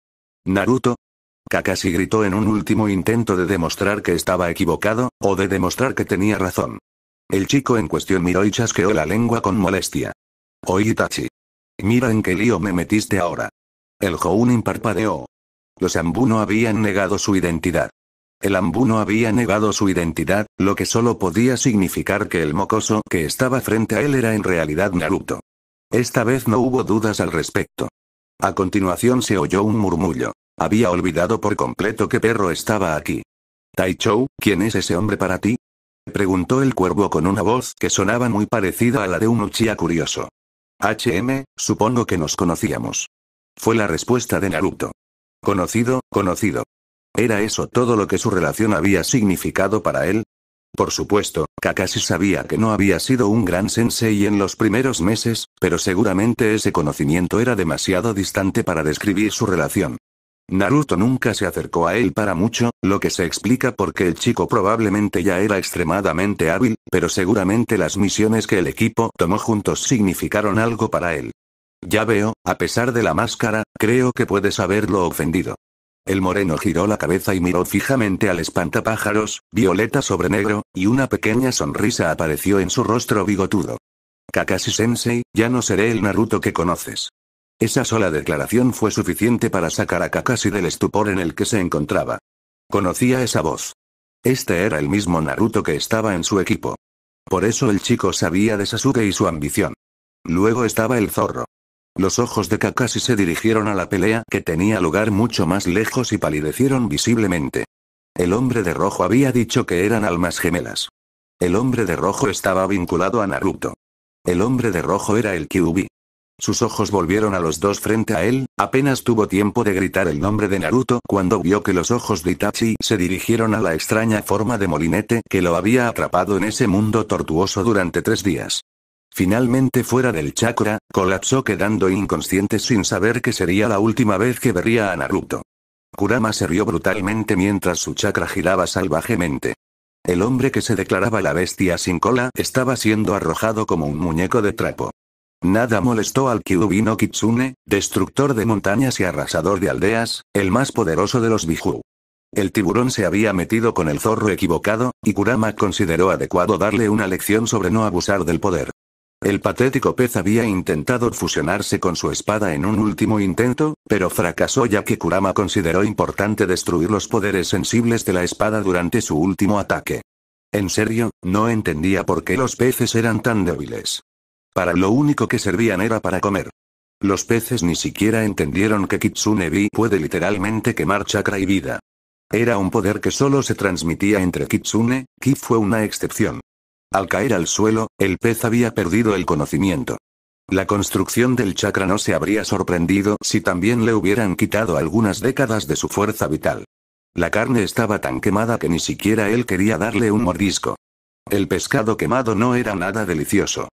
Naruto. Kakashi gritó en un último intento de demostrar que estaba equivocado, o de demostrar que tenía razón. El chico en cuestión miró y chasqueó la lengua con molestia. Oye Itachi. Mira en qué lío me metiste ahora. El Jounin parpadeó. Los Ambu no habían negado su identidad. El ambuno no había negado su identidad, lo que solo podía significar que el mocoso que estaba frente a él era en realidad Naruto. Esta vez no hubo dudas al respecto. A continuación se oyó un murmullo. Había olvidado por completo que perro estaba aquí. Taichou, ¿quién es ese hombre para ti? Preguntó el cuervo con una voz que sonaba muy parecida a la de un Uchiha curioso. HM, supongo que nos conocíamos. Fue la respuesta de Naruto. Conocido, conocido. ¿Era eso todo lo que su relación había significado para él? Por supuesto, Kakashi sabía que no había sido un gran sensei en los primeros meses, pero seguramente ese conocimiento era demasiado distante para describir su relación. Naruto nunca se acercó a él para mucho, lo que se explica porque el chico probablemente ya era extremadamente hábil, pero seguramente las misiones que el equipo tomó juntos significaron algo para él. Ya veo, a pesar de la máscara, creo que puedes haberlo ofendido. El moreno giró la cabeza y miró fijamente al espantapájaros, violeta sobre negro, y una pequeña sonrisa apareció en su rostro bigotudo. Kakashi-sensei, ya no seré el Naruto que conoces. Esa sola declaración fue suficiente para sacar a Kakashi del estupor en el que se encontraba. Conocía esa voz. Este era el mismo Naruto que estaba en su equipo. Por eso el chico sabía de Sasuke y su ambición. Luego estaba el zorro. Los ojos de Kakashi se dirigieron a la pelea que tenía lugar mucho más lejos y palidecieron visiblemente. El hombre de rojo había dicho que eran almas gemelas. El hombre de rojo estaba vinculado a Naruto. El hombre de rojo era el Kyubi. Sus ojos volvieron a los dos frente a él, apenas tuvo tiempo de gritar el nombre de Naruto cuando vio que los ojos de Itachi se dirigieron a la extraña forma de molinete que lo había atrapado en ese mundo tortuoso durante tres días. Finalmente fuera del chakra, colapsó quedando inconsciente sin saber que sería la última vez que vería a Naruto. Kurama se rió brutalmente mientras su chakra giraba salvajemente. El hombre que se declaraba la bestia sin cola estaba siendo arrojado como un muñeco de trapo. Nada molestó al no Kitsune, destructor de montañas y arrasador de aldeas, el más poderoso de los Bijuu. El tiburón se había metido con el zorro equivocado, y Kurama consideró adecuado darle una lección sobre no abusar del poder. El patético pez había intentado fusionarse con su espada en un último intento, pero fracasó ya que Kurama consideró importante destruir los poderes sensibles de la espada durante su último ataque. En serio, no entendía por qué los peces eran tan débiles. Para lo único que servían era para comer. Los peces ni siquiera entendieron que Kitsune Bi puede literalmente quemar chakra y vida. Era un poder que solo se transmitía entre Kitsune, Ki fue una excepción. Al caer al suelo, el pez había perdido el conocimiento. La construcción del chakra no se habría sorprendido si también le hubieran quitado algunas décadas de su fuerza vital. La carne estaba tan quemada que ni siquiera él quería darle un mordisco. El pescado quemado no era nada delicioso.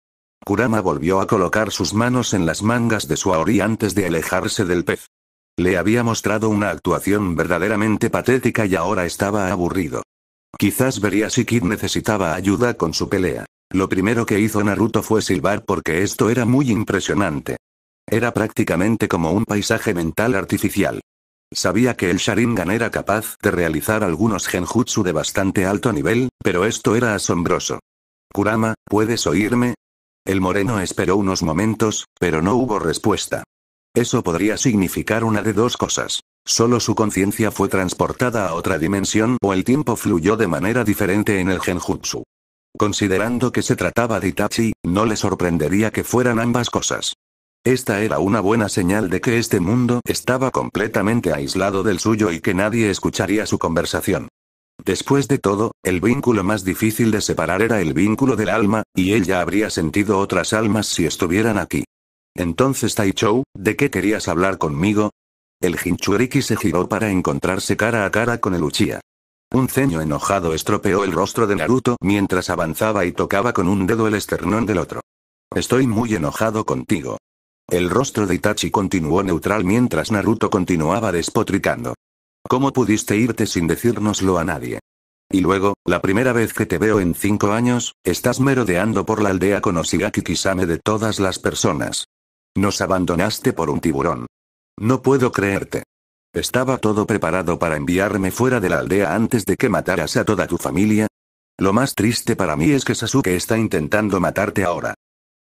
Kurama volvió a colocar sus manos en las mangas de su aori antes de alejarse del pez. Le había mostrado una actuación verdaderamente patética y ahora estaba aburrido. Quizás vería si Kid necesitaba ayuda con su pelea. Lo primero que hizo Naruto fue silbar porque esto era muy impresionante. Era prácticamente como un paisaje mental artificial. Sabía que el Sharingan era capaz de realizar algunos genjutsu de bastante alto nivel, pero esto era asombroso. Kurama, ¿puedes oírme? El moreno esperó unos momentos, pero no hubo respuesta. Eso podría significar una de dos cosas. Solo su conciencia fue transportada a otra dimensión o el tiempo fluyó de manera diferente en el genjutsu. Considerando que se trataba de Itachi, no le sorprendería que fueran ambas cosas. Esta era una buena señal de que este mundo estaba completamente aislado del suyo y que nadie escucharía su conversación. Después de todo, el vínculo más difícil de separar era el vínculo del alma, y ella habría sentido otras almas si estuvieran aquí. Entonces Taichou, ¿de qué querías hablar conmigo? El Jinchuriki se giró para encontrarse cara a cara con el Uchiha. Un ceño enojado estropeó el rostro de Naruto mientras avanzaba y tocaba con un dedo el esternón del otro. Estoy muy enojado contigo. El rostro de Itachi continuó neutral mientras Naruto continuaba despotricando. ¿Cómo pudiste irte sin decírnoslo a nadie? Y luego, la primera vez que te veo en cinco años, estás merodeando por la aldea con Osigaki Kisame de todas las personas. Nos abandonaste por un tiburón. No puedo creerte. ¿Estaba todo preparado para enviarme fuera de la aldea antes de que mataras a toda tu familia? Lo más triste para mí es que Sasuke está intentando matarte ahora.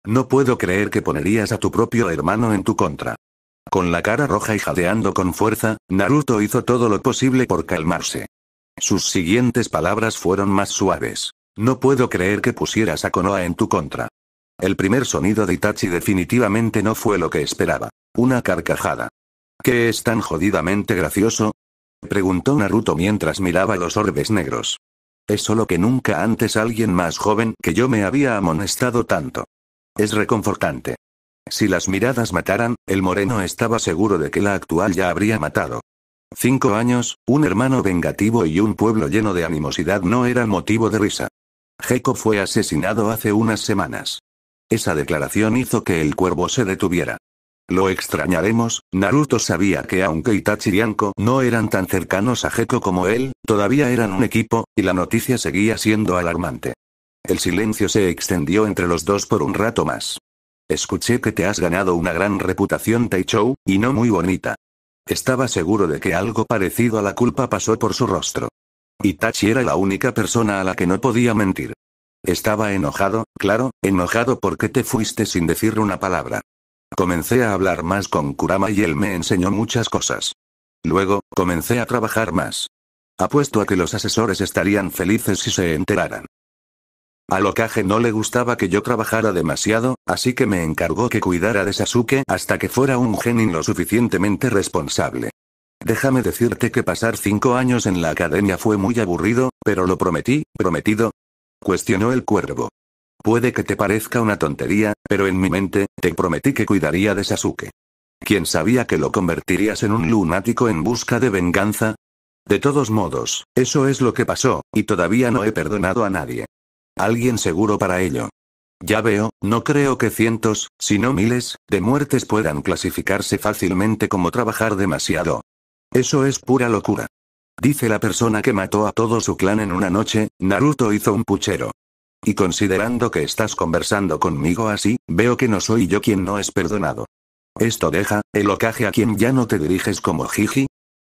No puedo creer que ponerías a tu propio hermano en tu contra. Con la cara roja y jadeando con fuerza, Naruto hizo todo lo posible por calmarse. Sus siguientes palabras fueron más suaves. No puedo creer que pusieras a Konoha en tu contra. El primer sonido de Itachi definitivamente no fue lo que esperaba. Una carcajada. ¿Qué es tan jodidamente gracioso? preguntó Naruto mientras miraba los orbes negros. Es solo que nunca antes alguien más joven que yo me había amonestado tanto. Es reconfortante. Si las miradas mataran, el moreno estaba seguro de que la actual ya habría matado. Cinco años, un hermano vengativo y un pueblo lleno de animosidad no eran motivo de risa. Geko fue asesinado hace unas semanas. Esa declaración hizo que el cuervo se detuviera. Lo extrañaremos, Naruto sabía que aunque Itachi y Anko no eran tan cercanos a Jekko como él, todavía eran un equipo, y la noticia seguía siendo alarmante. El silencio se extendió entre los dos por un rato más. Escuché que te has ganado una gran reputación Taichou, y no muy bonita. Estaba seguro de que algo parecido a la culpa pasó por su rostro. Itachi era la única persona a la que no podía mentir. Estaba enojado, claro, enojado porque te fuiste sin decir una palabra. Comencé a hablar más con Kurama y él me enseñó muchas cosas. Luego, comencé a trabajar más. Apuesto a que los asesores estarían felices si se enteraran. A no le gustaba que yo trabajara demasiado, así que me encargó que cuidara de Sasuke hasta que fuera un genin lo suficientemente responsable. Déjame decirte que pasar cinco años en la academia fue muy aburrido, pero lo prometí, prometido. Cuestionó el cuervo. Puede que te parezca una tontería, pero en mi mente, te prometí que cuidaría de Sasuke. ¿Quién sabía que lo convertirías en un lunático en busca de venganza? De todos modos, eso es lo que pasó, y todavía no he perdonado a nadie. Alguien seguro para ello. Ya veo, no creo que cientos, sino miles, de muertes puedan clasificarse fácilmente como trabajar demasiado. Eso es pura locura. Dice la persona que mató a todo su clan en una noche, Naruto hizo un puchero. Y considerando que estás conversando conmigo así, veo que no soy yo quien no es perdonado. Esto deja, el ocaje a quien ya no te diriges como Jiji.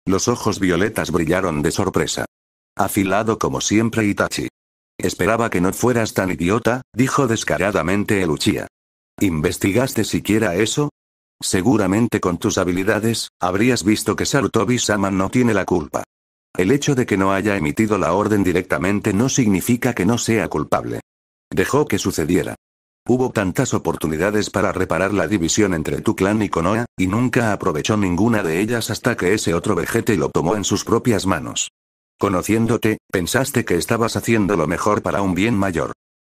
Los ojos violetas brillaron de sorpresa. Afilado como siempre Itachi. Esperaba que no fueras tan idiota, dijo descaradamente el ¿Investigaste siquiera eso? Seguramente con tus habilidades, habrías visto que Sarutobi-sama no tiene la culpa. El hecho de que no haya emitido la orden directamente no significa que no sea culpable. Dejó que sucediera. Hubo tantas oportunidades para reparar la división entre tu clan y Konoha, y nunca aprovechó ninguna de ellas hasta que ese otro vejete lo tomó en sus propias manos. Conociéndote, pensaste que estabas haciendo lo mejor para un bien mayor.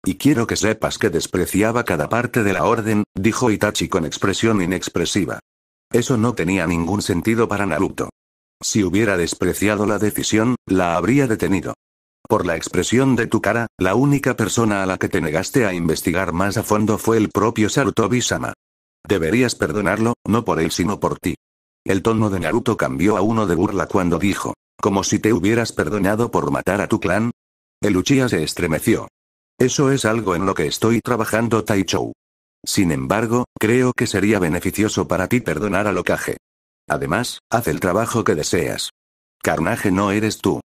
Y quiero que sepas que despreciaba cada parte de la orden, dijo Itachi con expresión inexpresiva. Eso no tenía ningún sentido para Naruto. Si hubiera despreciado la decisión, la habría detenido. Por la expresión de tu cara, la única persona a la que te negaste a investigar más a fondo fue el propio Sarutobi-sama. Deberías perdonarlo, no por él sino por ti. El tono de Naruto cambió a uno de burla cuando dijo, como si te hubieras perdonado por matar a tu clan. El se estremeció. Eso es algo en lo que estoy trabajando Taichou. Sin embargo, creo que sería beneficioso para ti perdonar al Okage. Además, haz el trabajo que deseas. Carnaje, no eres tú.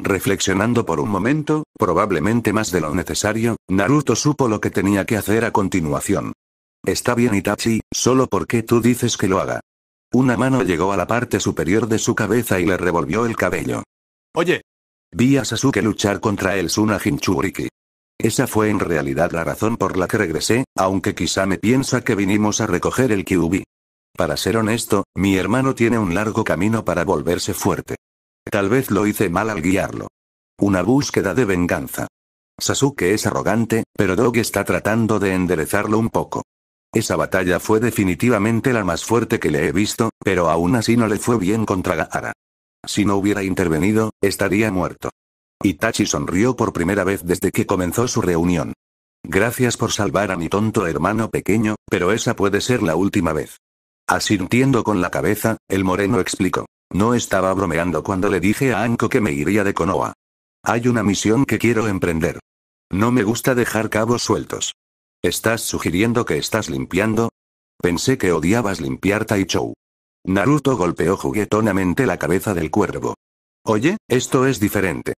Reflexionando por un momento, probablemente más de lo necesario, Naruto supo lo que tenía que hacer a continuación. Está bien Itachi, solo porque tú dices que lo haga. Una mano llegó a la parte superior de su cabeza y le revolvió el cabello. Oye. Vi a Sasuke luchar contra el Suna Esa fue en realidad la razón por la que regresé, aunque quizá me piensa que vinimos a recoger el Kyubi. Para ser honesto, mi hermano tiene un largo camino para volverse fuerte. Tal vez lo hice mal al guiarlo. Una búsqueda de venganza. Sasuke es arrogante, pero Dog está tratando de enderezarlo un poco. Esa batalla fue definitivamente la más fuerte que le he visto, pero aún así no le fue bien contra Gaara. Si no hubiera intervenido, estaría muerto. Itachi sonrió por primera vez desde que comenzó su reunión. Gracias por salvar a mi tonto hermano pequeño, pero esa puede ser la última vez. Asintiendo con la cabeza, el moreno explicó. No estaba bromeando cuando le dije a Anko que me iría de Konoha. Hay una misión que quiero emprender. No me gusta dejar cabos sueltos. ¿Estás sugiriendo que estás limpiando? Pensé que odiabas limpiar Taichou. Naruto golpeó juguetonamente la cabeza del cuervo. Oye, esto es diferente.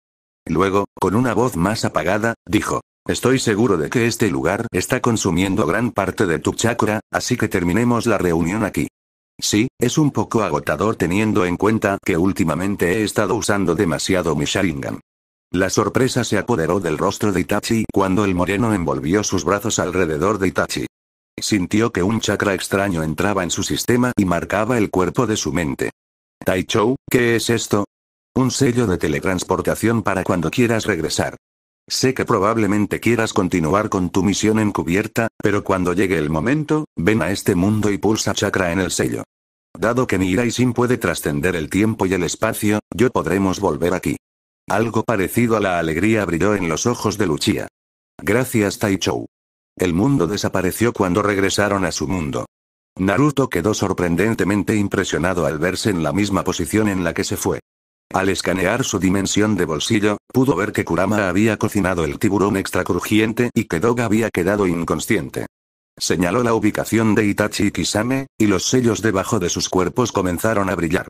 Luego, con una voz más apagada, dijo, Estoy seguro de que este lugar está consumiendo gran parte de tu chakra, así que terminemos la reunión aquí. Sí, es un poco agotador teniendo en cuenta que últimamente he estado usando demasiado mi Sharingan. La sorpresa se apoderó del rostro de Itachi cuando el moreno envolvió sus brazos alrededor de Itachi. Sintió que un chakra extraño entraba en su sistema y marcaba el cuerpo de su mente. Taichou, ¿qué es esto? Un sello de teletransportación para cuando quieras regresar. Sé que probablemente quieras continuar con tu misión encubierta, pero cuando llegue el momento, ven a este mundo y pulsa chakra en el sello. Dado que sin puede trascender el tiempo y el espacio, yo podremos volver aquí. Algo parecido a la alegría brilló en los ojos de Lucia. Gracias Taichou. El mundo desapareció cuando regresaron a su mundo. Naruto quedó sorprendentemente impresionado al verse en la misma posición en la que se fue. Al escanear su dimensión de bolsillo, pudo ver que Kurama había cocinado el tiburón extra crujiente y que Dog había quedado inconsciente. Señaló la ubicación de Itachi y Kisame, y los sellos debajo de sus cuerpos comenzaron a brillar.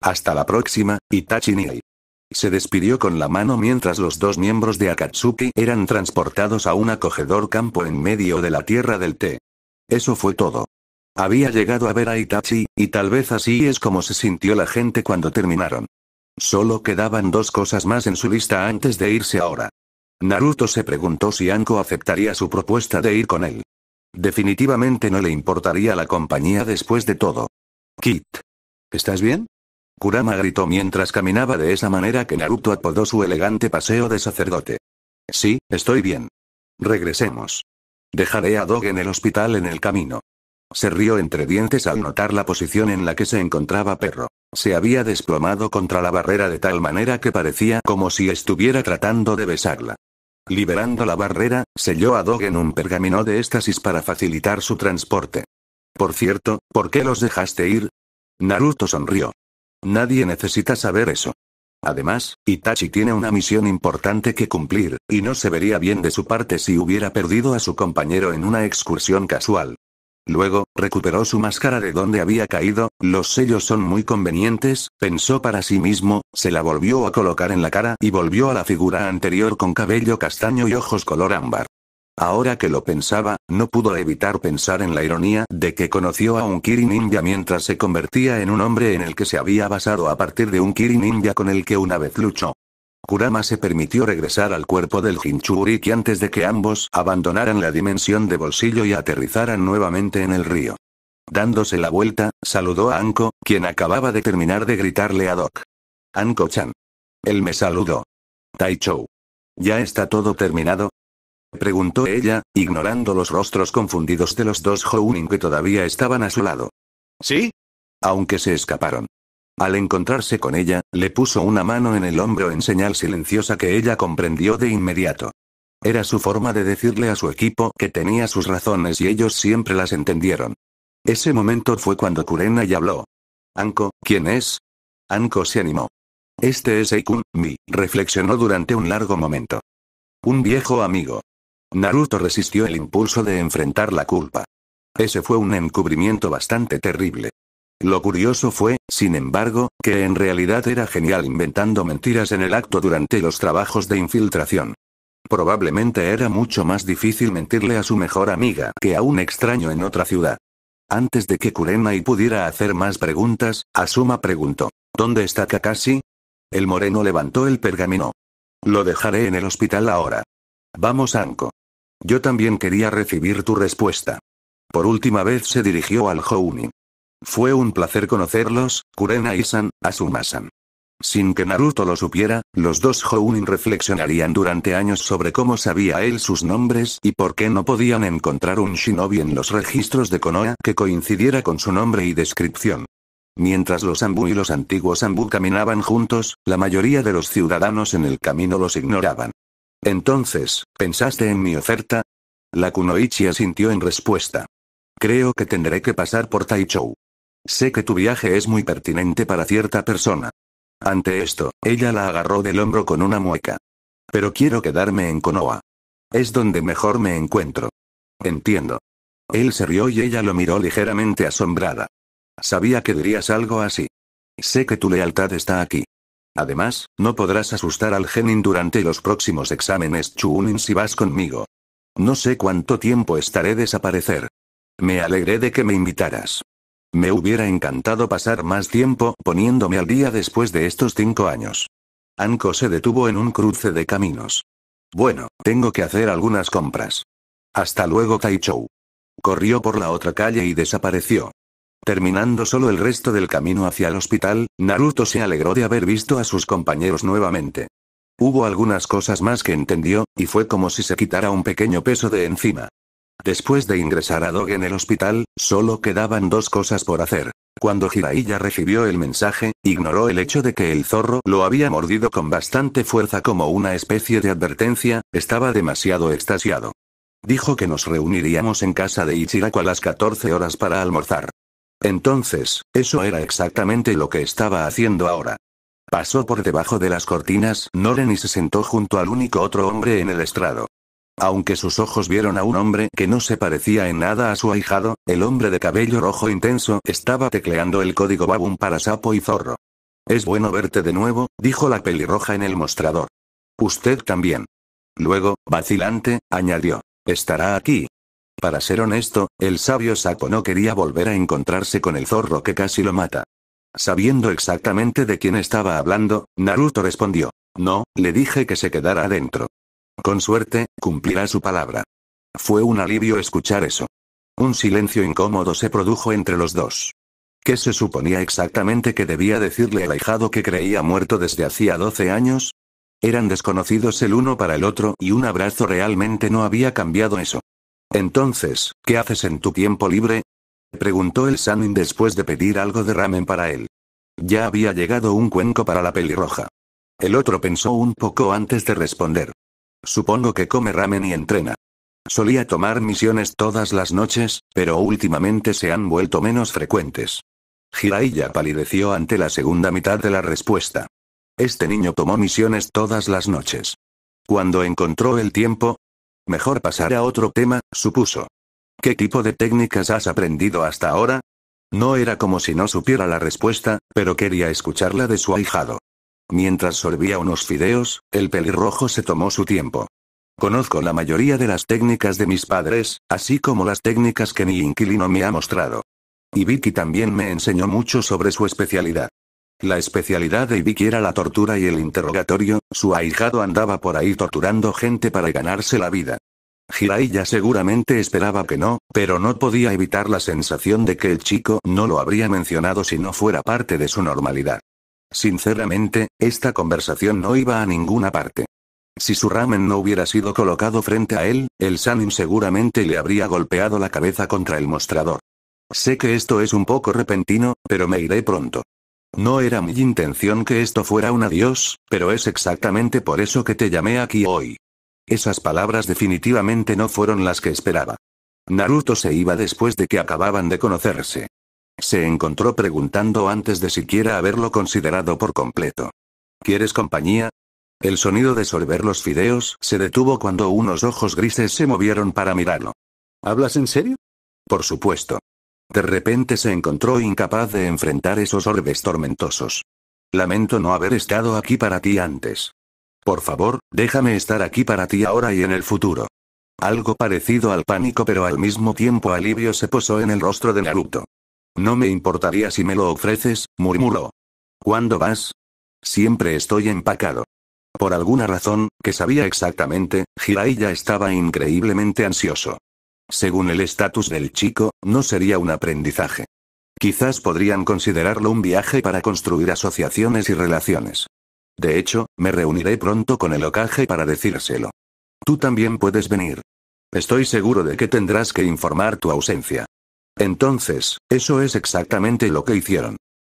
Hasta la próxima, Itachi nii. Se despidió con la mano mientras los dos miembros de Akatsuki eran transportados a un acogedor campo en medio de la tierra del té. Eso fue todo. Había llegado a ver a Itachi, y tal vez así es como se sintió la gente cuando terminaron. Solo quedaban dos cosas más en su lista antes de irse ahora. Naruto se preguntó si Anko aceptaría su propuesta de ir con él. Definitivamente no le importaría la compañía después de todo. Kit. ¿Estás bien? Kurama gritó mientras caminaba de esa manera que Naruto apodó su elegante paseo de sacerdote. Sí, estoy bien. Regresemos. Dejaré a Dog en el hospital en el camino. Se rió entre dientes al notar la posición en la que se encontraba Perro se había desplomado contra la barrera de tal manera que parecía como si estuviera tratando de besarla. Liberando la barrera, selló a Dog en un pergamino de éxtasis para facilitar su transporte. Por cierto, ¿por qué los dejaste ir? Naruto sonrió. Nadie necesita saber eso. Además, Itachi tiene una misión importante que cumplir, y no se vería bien de su parte si hubiera perdido a su compañero en una excursión casual. Luego, recuperó su máscara de donde había caído, los sellos son muy convenientes, pensó para sí mismo, se la volvió a colocar en la cara y volvió a la figura anterior con cabello castaño y ojos color ámbar. Ahora que lo pensaba, no pudo evitar pensar en la ironía de que conoció a un Kirin India mientras se convertía en un hombre en el que se había basado a partir de un Kirin India con el que una vez luchó. Kurama se permitió regresar al cuerpo del Jinchuriki antes de que ambos abandonaran la dimensión de bolsillo y aterrizaran nuevamente en el río. Dándose la vuelta, saludó a Anko, quien acababa de terminar de gritarle a Doc. Anko-chan. Él me saludó. Taichou. ¿Ya está todo terminado? Preguntó ella, ignorando los rostros confundidos de los dos Hounin que todavía estaban a su lado. ¿Sí? Aunque se escaparon. Al encontrarse con ella, le puso una mano en el hombro en señal silenciosa que ella comprendió de inmediato. Era su forma de decirle a su equipo que tenía sus razones y ellos siempre las entendieron. Ese momento fue cuando Kurena y habló. Anko, ¿quién es? Anko se animó. Este es Eikun, mi, reflexionó durante un largo momento. Un viejo amigo. Naruto resistió el impulso de enfrentar la culpa. Ese fue un encubrimiento bastante terrible. Lo curioso fue, sin embargo, que en realidad era genial inventando mentiras en el acto durante los trabajos de infiltración. Probablemente era mucho más difícil mentirle a su mejor amiga que a un extraño en otra ciudad. Antes de que Kurenai pudiera hacer más preguntas, Asuma preguntó, ¿Dónde está Kakashi? El moreno levantó el pergamino. Lo dejaré en el hospital ahora. Vamos, Anko. Yo también quería recibir tu respuesta. Por última vez se dirigió al Jouni. Fue un placer conocerlos, Kurena-san, Asuma-san. Sin que Naruto lo supiera, los dos Hounin reflexionarían durante años sobre cómo sabía él sus nombres y por qué no podían encontrar un shinobi en los registros de Konoha que coincidiera con su nombre y descripción. Mientras los Anbu y los antiguos Anbu caminaban juntos, la mayoría de los ciudadanos en el camino los ignoraban. Entonces, ¿pensaste en mi oferta? La Kunoichi asintió en respuesta. Creo que tendré que pasar por Taichou. Sé que tu viaje es muy pertinente para cierta persona. Ante esto, ella la agarró del hombro con una mueca. Pero quiero quedarme en Konoha. Es donde mejor me encuentro. Entiendo. Él se rió y ella lo miró ligeramente asombrada. Sabía que dirías algo así. Sé que tu lealtad está aquí. Además, no podrás asustar al genin durante los próximos exámenes Chunin si vas conmigo. No sé cuánto tiempo estaré desaparecer. Me alegré de que me invitaras. Me hubiera encantado pasar más tiempo poniéndome al día después de estos cinco años. Anko se detuvo en un cruce de caminos. Bueno, tengo que hacer algunas compras. Hasta luego Taichou. Corrió por la otra calle y desapareció. Terminando solo el resto del camino hacia el hospital, Naruto se alegró de haber visto a sus compañeros nuevamente. Hubo algunas cosas más que entendió, y fue como si se quitara un pequeño peso de encima. Después de ingresar a Dog en el hospital, solo quedaban dos cosas por hacer. Cuando Jiraiya recibió el mensaje, ignoró el hecho de que el zorro lo había mordido con bastante fuerza como una especie de advertencia, estaba demasiado extasiado. Dijo que nos reuniríamos en casa de Ichiraku a las 14 horas para almorzar. Entonces, eso era exactamente lo que estaba haciendo ahora. Pasó por debajo de las cortinas Noren y se sentó junto al único otro hombre en el estrado. Aunque sus ojos vieron a un hombre que no se parecía en nada a su ahijado, el hombre de cabello rojo intenso estaba tecleando el código Babum para sapo y zorro. Es bueno verte de nuevo, dijo la pelirroja en el mostrador. Usted también. Luego, vacilante, añadió. Estará aquí. Para ser honesto, el sabio sapo no quería volver a encontrarse con el zorro que casi lo mata. Sabiendo exactamente de quién estaba hablando, Naruto respondió. No, le dije que se quedara adentro. Con suerte, cumplirá su palabra. Fue un alivio escuchar eso. Un silencio incómodo se produjo entre los dos. ¿Qué se suponía exactamente que debía decirle al ahijado que creía muerto desde hacía 12 años? Eran desconocidos el uno para el otro y un abrazo realmente no había cambiado eso. Entonces, ¿qué haces en tu tiempo libre? Preguntó el Sanin después de pedir algo de ramen para él. Ya había llegado un cuenco para la pelirroja. El otro pensó un poco antes de responder. Supongo que come ramen y entrena. Solía tomar misiones todas las noches, pero últimamente se han vuelto menos frecuentes. Jiraiya palideció ante la segunda mitad de la respuesta. Este niño tomó misiones todas las noches. Cuando encontró el tiempo, mejor pasar a otro tema, supuso. ¿Qué tipo de técnicas has aprendido hasta ahora? No era como si no supiera la respuesta, pero quería escucharla de su ahijado. Mientras sorbía unos fideos, el pelirrojo se tomó su tiempo. Conozco la mayoría de las técnicas de mis padres, así como las técnicas que mi inquilino me ha mostrado. Y Vicky también me enseñó mucho sobre su especialidad. La especialidad de Vicky era la tortura y el interrogatorio, su ahijado andaba por ahí torturando gente para ganarse la vida. ya seguramente esperaba que no, pero no podía evitar la sensación de que el chico no lo habría mencionado si no fuera parte de su normalidad. Sinceramente, esta conversación no iba a ninguna parte. Si su ramen no hubiera sido colocado frente a él, el Sanin seguramente le habría golpeado la cabeza contra el mostrador. Sé que esto es un poco repentino, pero me iré pronto. No era mi intención que esto fuera un adiós, pero es exactamente por eso que te llamé aquí hoy. Esas palabras definitivamente no fueron las que esperaba. Naruto se iba después de que acababan de conocerse. Se encontró preguntando antes de siquiera haberlo considerado por completo. ¿Quieres compañía? El sonido de sorber los fideos se detuvo cuando unos ojos grises se movieron para mirarlo. ¿Hablas en serio? Por supuesto. De repente se encontró incapaz de enfrentar esos orbes tormentosos. Lamento no haber estado aquí para ti antes. Por favor, déjame estar aquí para ti ahora y en el futuro. Algo parecido al pánico pero al mismo tiempo alivio se posó en el rostro de Naruto. No me importaría si me lo ofreces, murmuró. ¿Cuándo vas? Siempre estoy empacado. Por alguna razón, que sabía exactamente, ya estaba increíblemente ansioso. Según el estatus del chico, no sería un aprendizaje. Quizás podrían considerarlo un viaje para construir asociaciones y relaciones. De hecho, me reuniré pronto con el ocaje para decírselo. Tú también puedes venir. Estoy seguro de que tendrás que informar tu ausencia. Entonces, eso es exactamente lo que hicieron.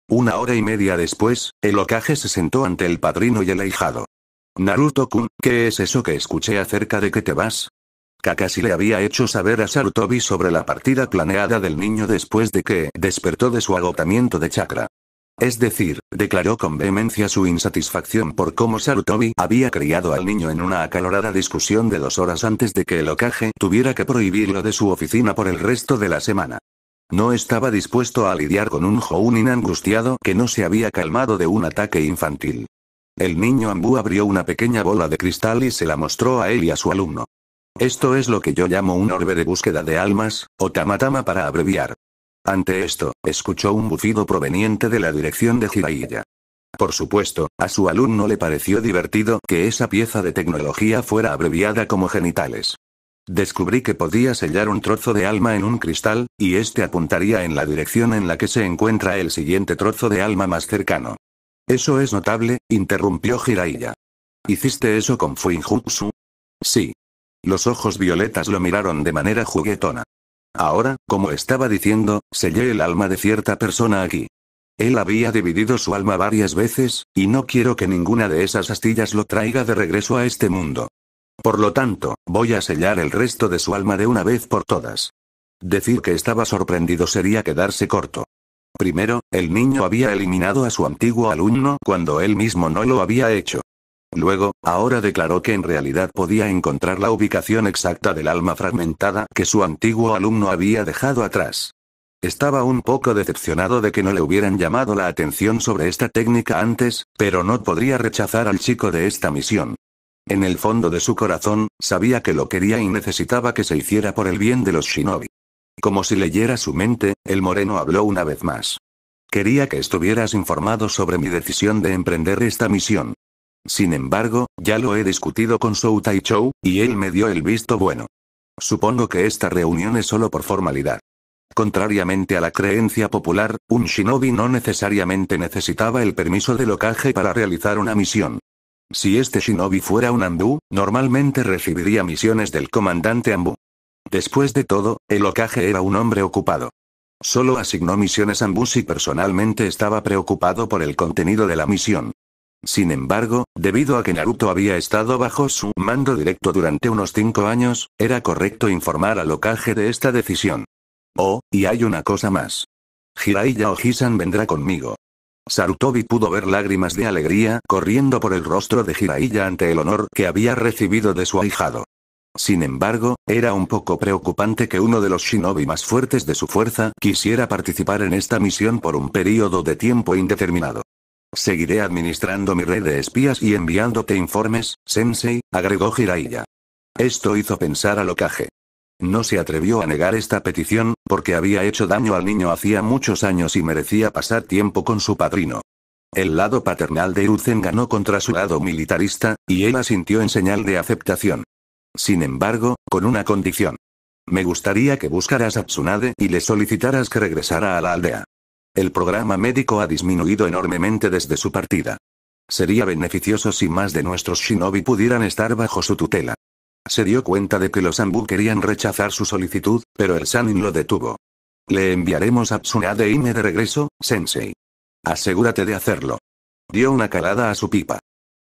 Una hora y media después, el Okage se sentó ante el padrino y el ahijado. Naruto-kun, ¿qué es eso que escuché acerca de que te vas? Kakashi le había hecho saber a Sarutobi sobre la partida planeada del niño después de que despertó de su agotamiento de chakra. Es decir, declaró con vehemencia su insatisfacción por cómo Sarutobi había criado al niño en una acalorada discusión de dos horas antes de que el ocaje tuviera que prohibirlo de su oficina por el resto de la semana. No estaba dispuesto a lidiar con un Jounin angustiado que no se había calmado de un ataque infantil. El niño Ambu abrió una pequeña bola de cristal y se la mostró a él y a su alumno. Esto es lo que yo llamo un orbe de búsqueda de almas, o tamatama para abreviar. Ante esto, escuchó un bufido proveniente de la dirección de Jiraiya. Por supuesto, a su alumno le pareció divertido que esa pieza de tecnología fuera abreviada como genitales. Descubrí que podía sellar un trozo de alma en un cristal, y este apuntaría en la dirección en la que se encuentra el siguiente trozo de alma más cercano. Eso es notable, interrumpió Jiraiya. ¿Hiciste eso con Fuinjutsu? Sí. Los ojos violetas lo miraron de manera juguetona. Ahora, como estaba diciendo, sellé el alma de cierta persona aquí. Él había dividido su alma varias veces, y no quiero que ninguna de esas astillas lo traiga de regreso a este mundo. Por lo tanto, voy a sellar el resto de su alma de una vez por todas. Decir que estaba sorprendido sería quedarse corto. Primero, el niño había eliminado a su antiguo alumno cuando él mismo no lo había hecho. Luego, ahora declaró que en realidad podía encontrar la ubicación exacta del alma fragmentada que su antiguo alumno había dejado atrás. Estaba un poco decepcionado de que no le hubieran llamado la atención sobre esta técnica antes, pero no podría rechazar al chico de esta misión. En el fondo de su corazón, sabía que lo quería y necesitaba que se hiciera por el bien de los shinobi. Como si leyera su mente, el moreno habló una vez más. Quería que estuvieras informado sobre mi decisión de emprender esta misión. Sin embargo, ya lo he discutido con Sou Tai Chou, y él me dio el visto bueno. Supongo que esta reunión es solo por formalidad. Contrariamente a la creencia popular, un shinobi no necesariamente necesitaba el permiso del Hokage para realizar una misión. Si este shinobi fuera un Ambu, normalmente recibiría misiones del comandante Ambu. Después de todo, el Hokage era un hombre ocupado. Solo asignó misiones a Ambu si personalmente estaba preocupado por el contenido de la misión. Sin embargo, debido a que Naruto había estado bajo su mando directo durante unos cinco años, era correcto informar al Okage de esta decisión. Oh, y hay una cosa más. Jiraiya Ojisan vendrá conmigo. Sarutobi pudo ver lágrimas de alegría corriendo por el rostro de Jiraiya ante el honor que había recibido de su ahijado. Sin embargo, era un poco preocupante que uno de los shinobi más fuertes de su fuerza quisiera participar en esta misión por un periodo de tiempo indeterminado. Seguiré administrando mi red de espías y enviándote informes, Sensei, agregó Jiraiya. Esto hizo pensar a Lokage. No se atrevió a negar esta petición, porque había hecho daño al niño hacía muchos años y merecía pasar tiempo con su padrino. El lado paternal de Uzen ganó contra su lado militarista, y él asintió en señal de aceptación. Sin embargo, con una condición. Me gustaría que buscaras a Tsunade y le solicitaras que regresara a la aldea. El programa médico ha disminuido enormemente desde su partida. Sería beneficioso si más de nuestros shinobi pudieran estar bajo su tutela. Se dio cuenta de que los Anbu querían rechazar su solicitud, pero el Sanin lo detuvo. Le enviaremos a Tsunade Ime de regreso, Sensei. Asegúrate de hacerlo. Dio una calada a su pipa.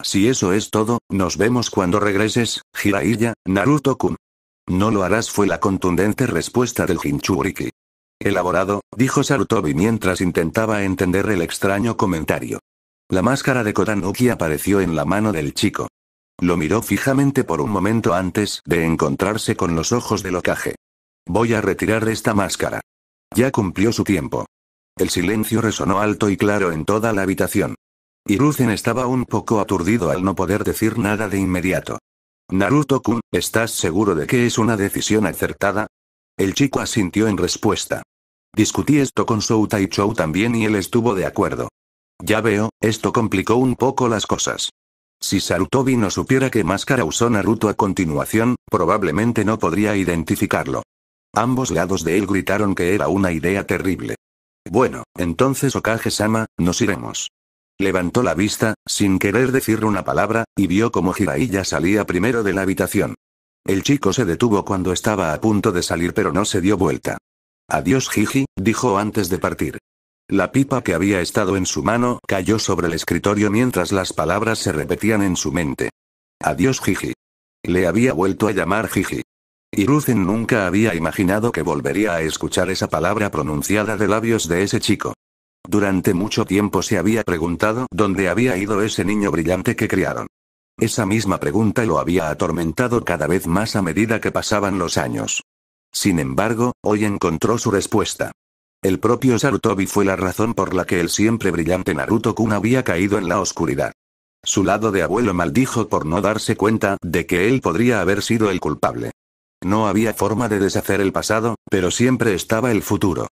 Si eso es todo, nos vemos cuando regreses, Hiraiya, Naruto-kun. No lo harás fue la contundente respuesta del Hinchuriki. Elaborado, dijo Sarutobi mientras intentaba entender el extraño comentario. La máscara de Kodanuki apareció en la mano del chico. Lo miró fijamente por un momento antes de encontrarse con los ojos de ocaje. Voy a retirar esta máscara. Ya cumplió su tiempo. El silencio resonó alto y claro en toda la habitación. Hiruzen estaba un poco aturdido al no poder decir nada de inmediato. Naruto-kun, ¿estás seguro de que es una decisión acertada? El chico asintió en respuesta. Discutí esto con Sou Tai Chou también y él estuvo de acuerdo. Ya veo, esto complicó un poco las cosas. Si Sarutobi no supiera que máscara usó Naruto a continuación, probablemente no podría identificarlo. Ambos lados de él gritaron que era una idea terrible. Bueno, entonces Okage-sama, nos iremos. Levantó la vista, sin querer decir una palabra, y vio como Jiraiya salía primero de la habitación. El chico se detuvo cuando estaba a punto de salir pero no se dio vuelta. Adiós Gigi, dijo antes de partir. La pipa que había estado en su mano cayó sobre el escritorio mientras las palabras se repetían en su mente. Adiós Gigi. Le había vuelto a llamar Gigi. Y Ruzen nunca había imaginado que volvería a escuchar esa palabra pronunciada de labios de ese chico. Durante mucho tiempo se había preguntado dónde había ido ese niño brillante que criaron. Esa misma pregunta lo había atormentado cada vez más a medida que pasaban los años. Sin embargo, hoy encontró su respuesta. El propio Sarutobi fue la razón por la que el siempre brillante Naruto-kun había caído en la oscuridad. Su lado de abuelo maldijo por no darse cuenta de que él podría haber sido el culpable. No había forma de deshacer el pasado, pero siempre estaba el futuro.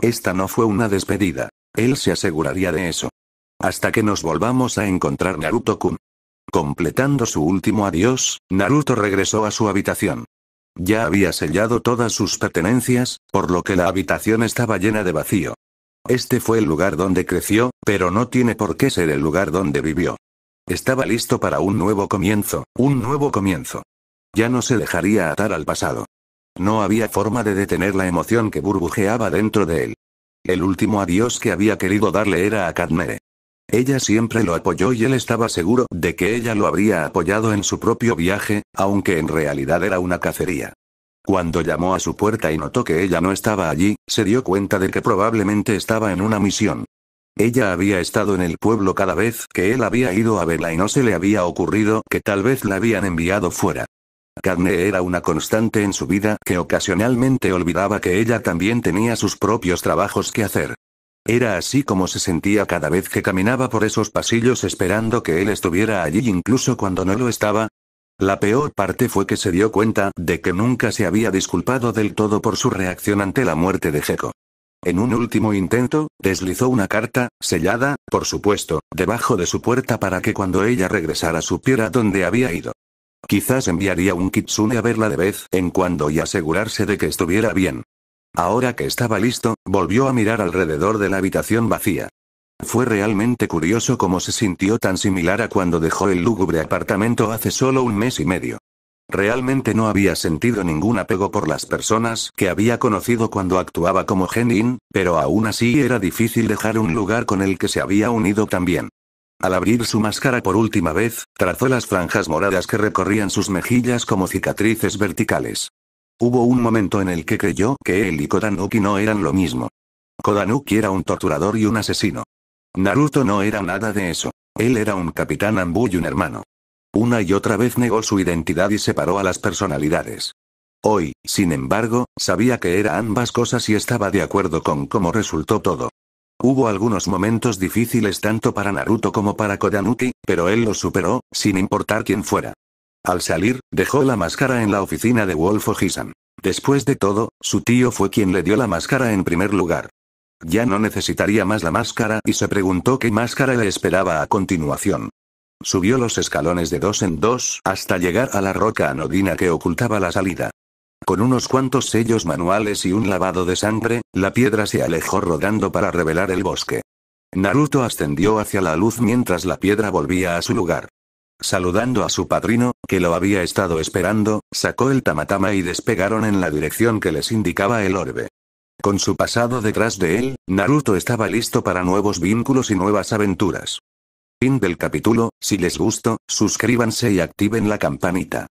Esta no fue una despedida. Él se aseguraría de eso. Hasta que nos volvamos a encontrar Naruto-kun. Completando su último adiós, Naruto regresó a su habitación. Ya había sellado todas sus pertenencias, por lo que la habitación estaba llena de vacío. Este fue el lugar donde creció, pero no tiene por qué ser el lugar donde vivió. Estaba listo para un nuevo comienzo, un nuevo comienzo. Ya no se dejaría atar al pasado. No había forma de detener la emoción que burbujeaba dentro de él. El último adiós que había querido darle era a Katmere. Ella siempre lo apoyó y él estaba seguro de que ella lo habría apoyado en su propio viaje, aunque en realidad era una cacería. Cuando llamó a su puerta y notó que ella no estaba allí, se dio cuenta de que probablemente estaba en una misión. Ella había estado en el pueblo cada vez que él había ido a verla y no se le había ocurrido que tal vez la habían enviado fuera. Carne era una constante en su vida que ocasionalmente olvidaba que ella también tenía sus propios trabajos que hacer. Era así como se sentía cada vez que caminaba por esos pasillos esperando que él estuviera allí incluso cuando no lo estaba. La peor parte fue que se dio cuenta de que nunca se había disculpado del todo por su reacción ante la muerte de Jeko. En un último intento, deslizó una carta, sellada, por supuesto, debajo de su puerta para que cuando ella regresara supiera dónde había ido. Quizás enviaría un kitsune a verla de vez en cuando y asegurarse de que estuviera bien. Ahora que estaba listo, volvió a mirar alrededor de la habitación vacía. Fue realmente curioso cómo se sintió tan similar a cuando dejó el lúgubre apartamento hace solo un mes y medio. Realmente no había sentido ningún apego por las personas que había conocido cuando actuaba como Genin, pero aún así era difícil dejar un lugar con el que se había unido también. Al abrir su máscara por última vez, trazó las franjas moradas que recorrían sus mejillas como cicatrices verticales. Hubo un momento en el que creyó que él y Kodanuki no eran lo mismo. Kodanuki era un torturador y un asesino. Naruto no era nada de eso. Él era un capitán Anbu y un hermano. Una y otra vez negó su identidad y separó a las personalidades. Hoy, sin embargo, sabía que era ambas cosas y estaba de acuerdo con cómo resultó todo. Hubo algunos momentos difíciles tanto para Naruto como para Kodanuki, pero él los superó, sin importar quién fuera. Al salir, dejó la máscara en la oficina de Wolf Ojisan. Después de todo, su tío fue quien le dio la máscara en primer lugar. Ya no necesitaría más la máscara y se preguntó qué máscara le esperaba a continuación. Subió los escalones de dos en dos hasta llegar a la roca anodina que ocultaba la salida. Con unos cuantos sellos manuales y un lavado de sangre, la piedra se alejó rodando para revelar el bosque. Naruto ascendió hacia la luz mientras la piedra volvía a su lugar. Saludando a su padrino, que lo había estado esperando, sacó el tamatama y despegaron en la dirección que les indicaba el orbe. Con su pasado detrás de él, Naruto estaba listo para nuevos vínculos y nuevas aventuras. Fin del capítulo, si les gustó, suscríbanse y activen la campanita.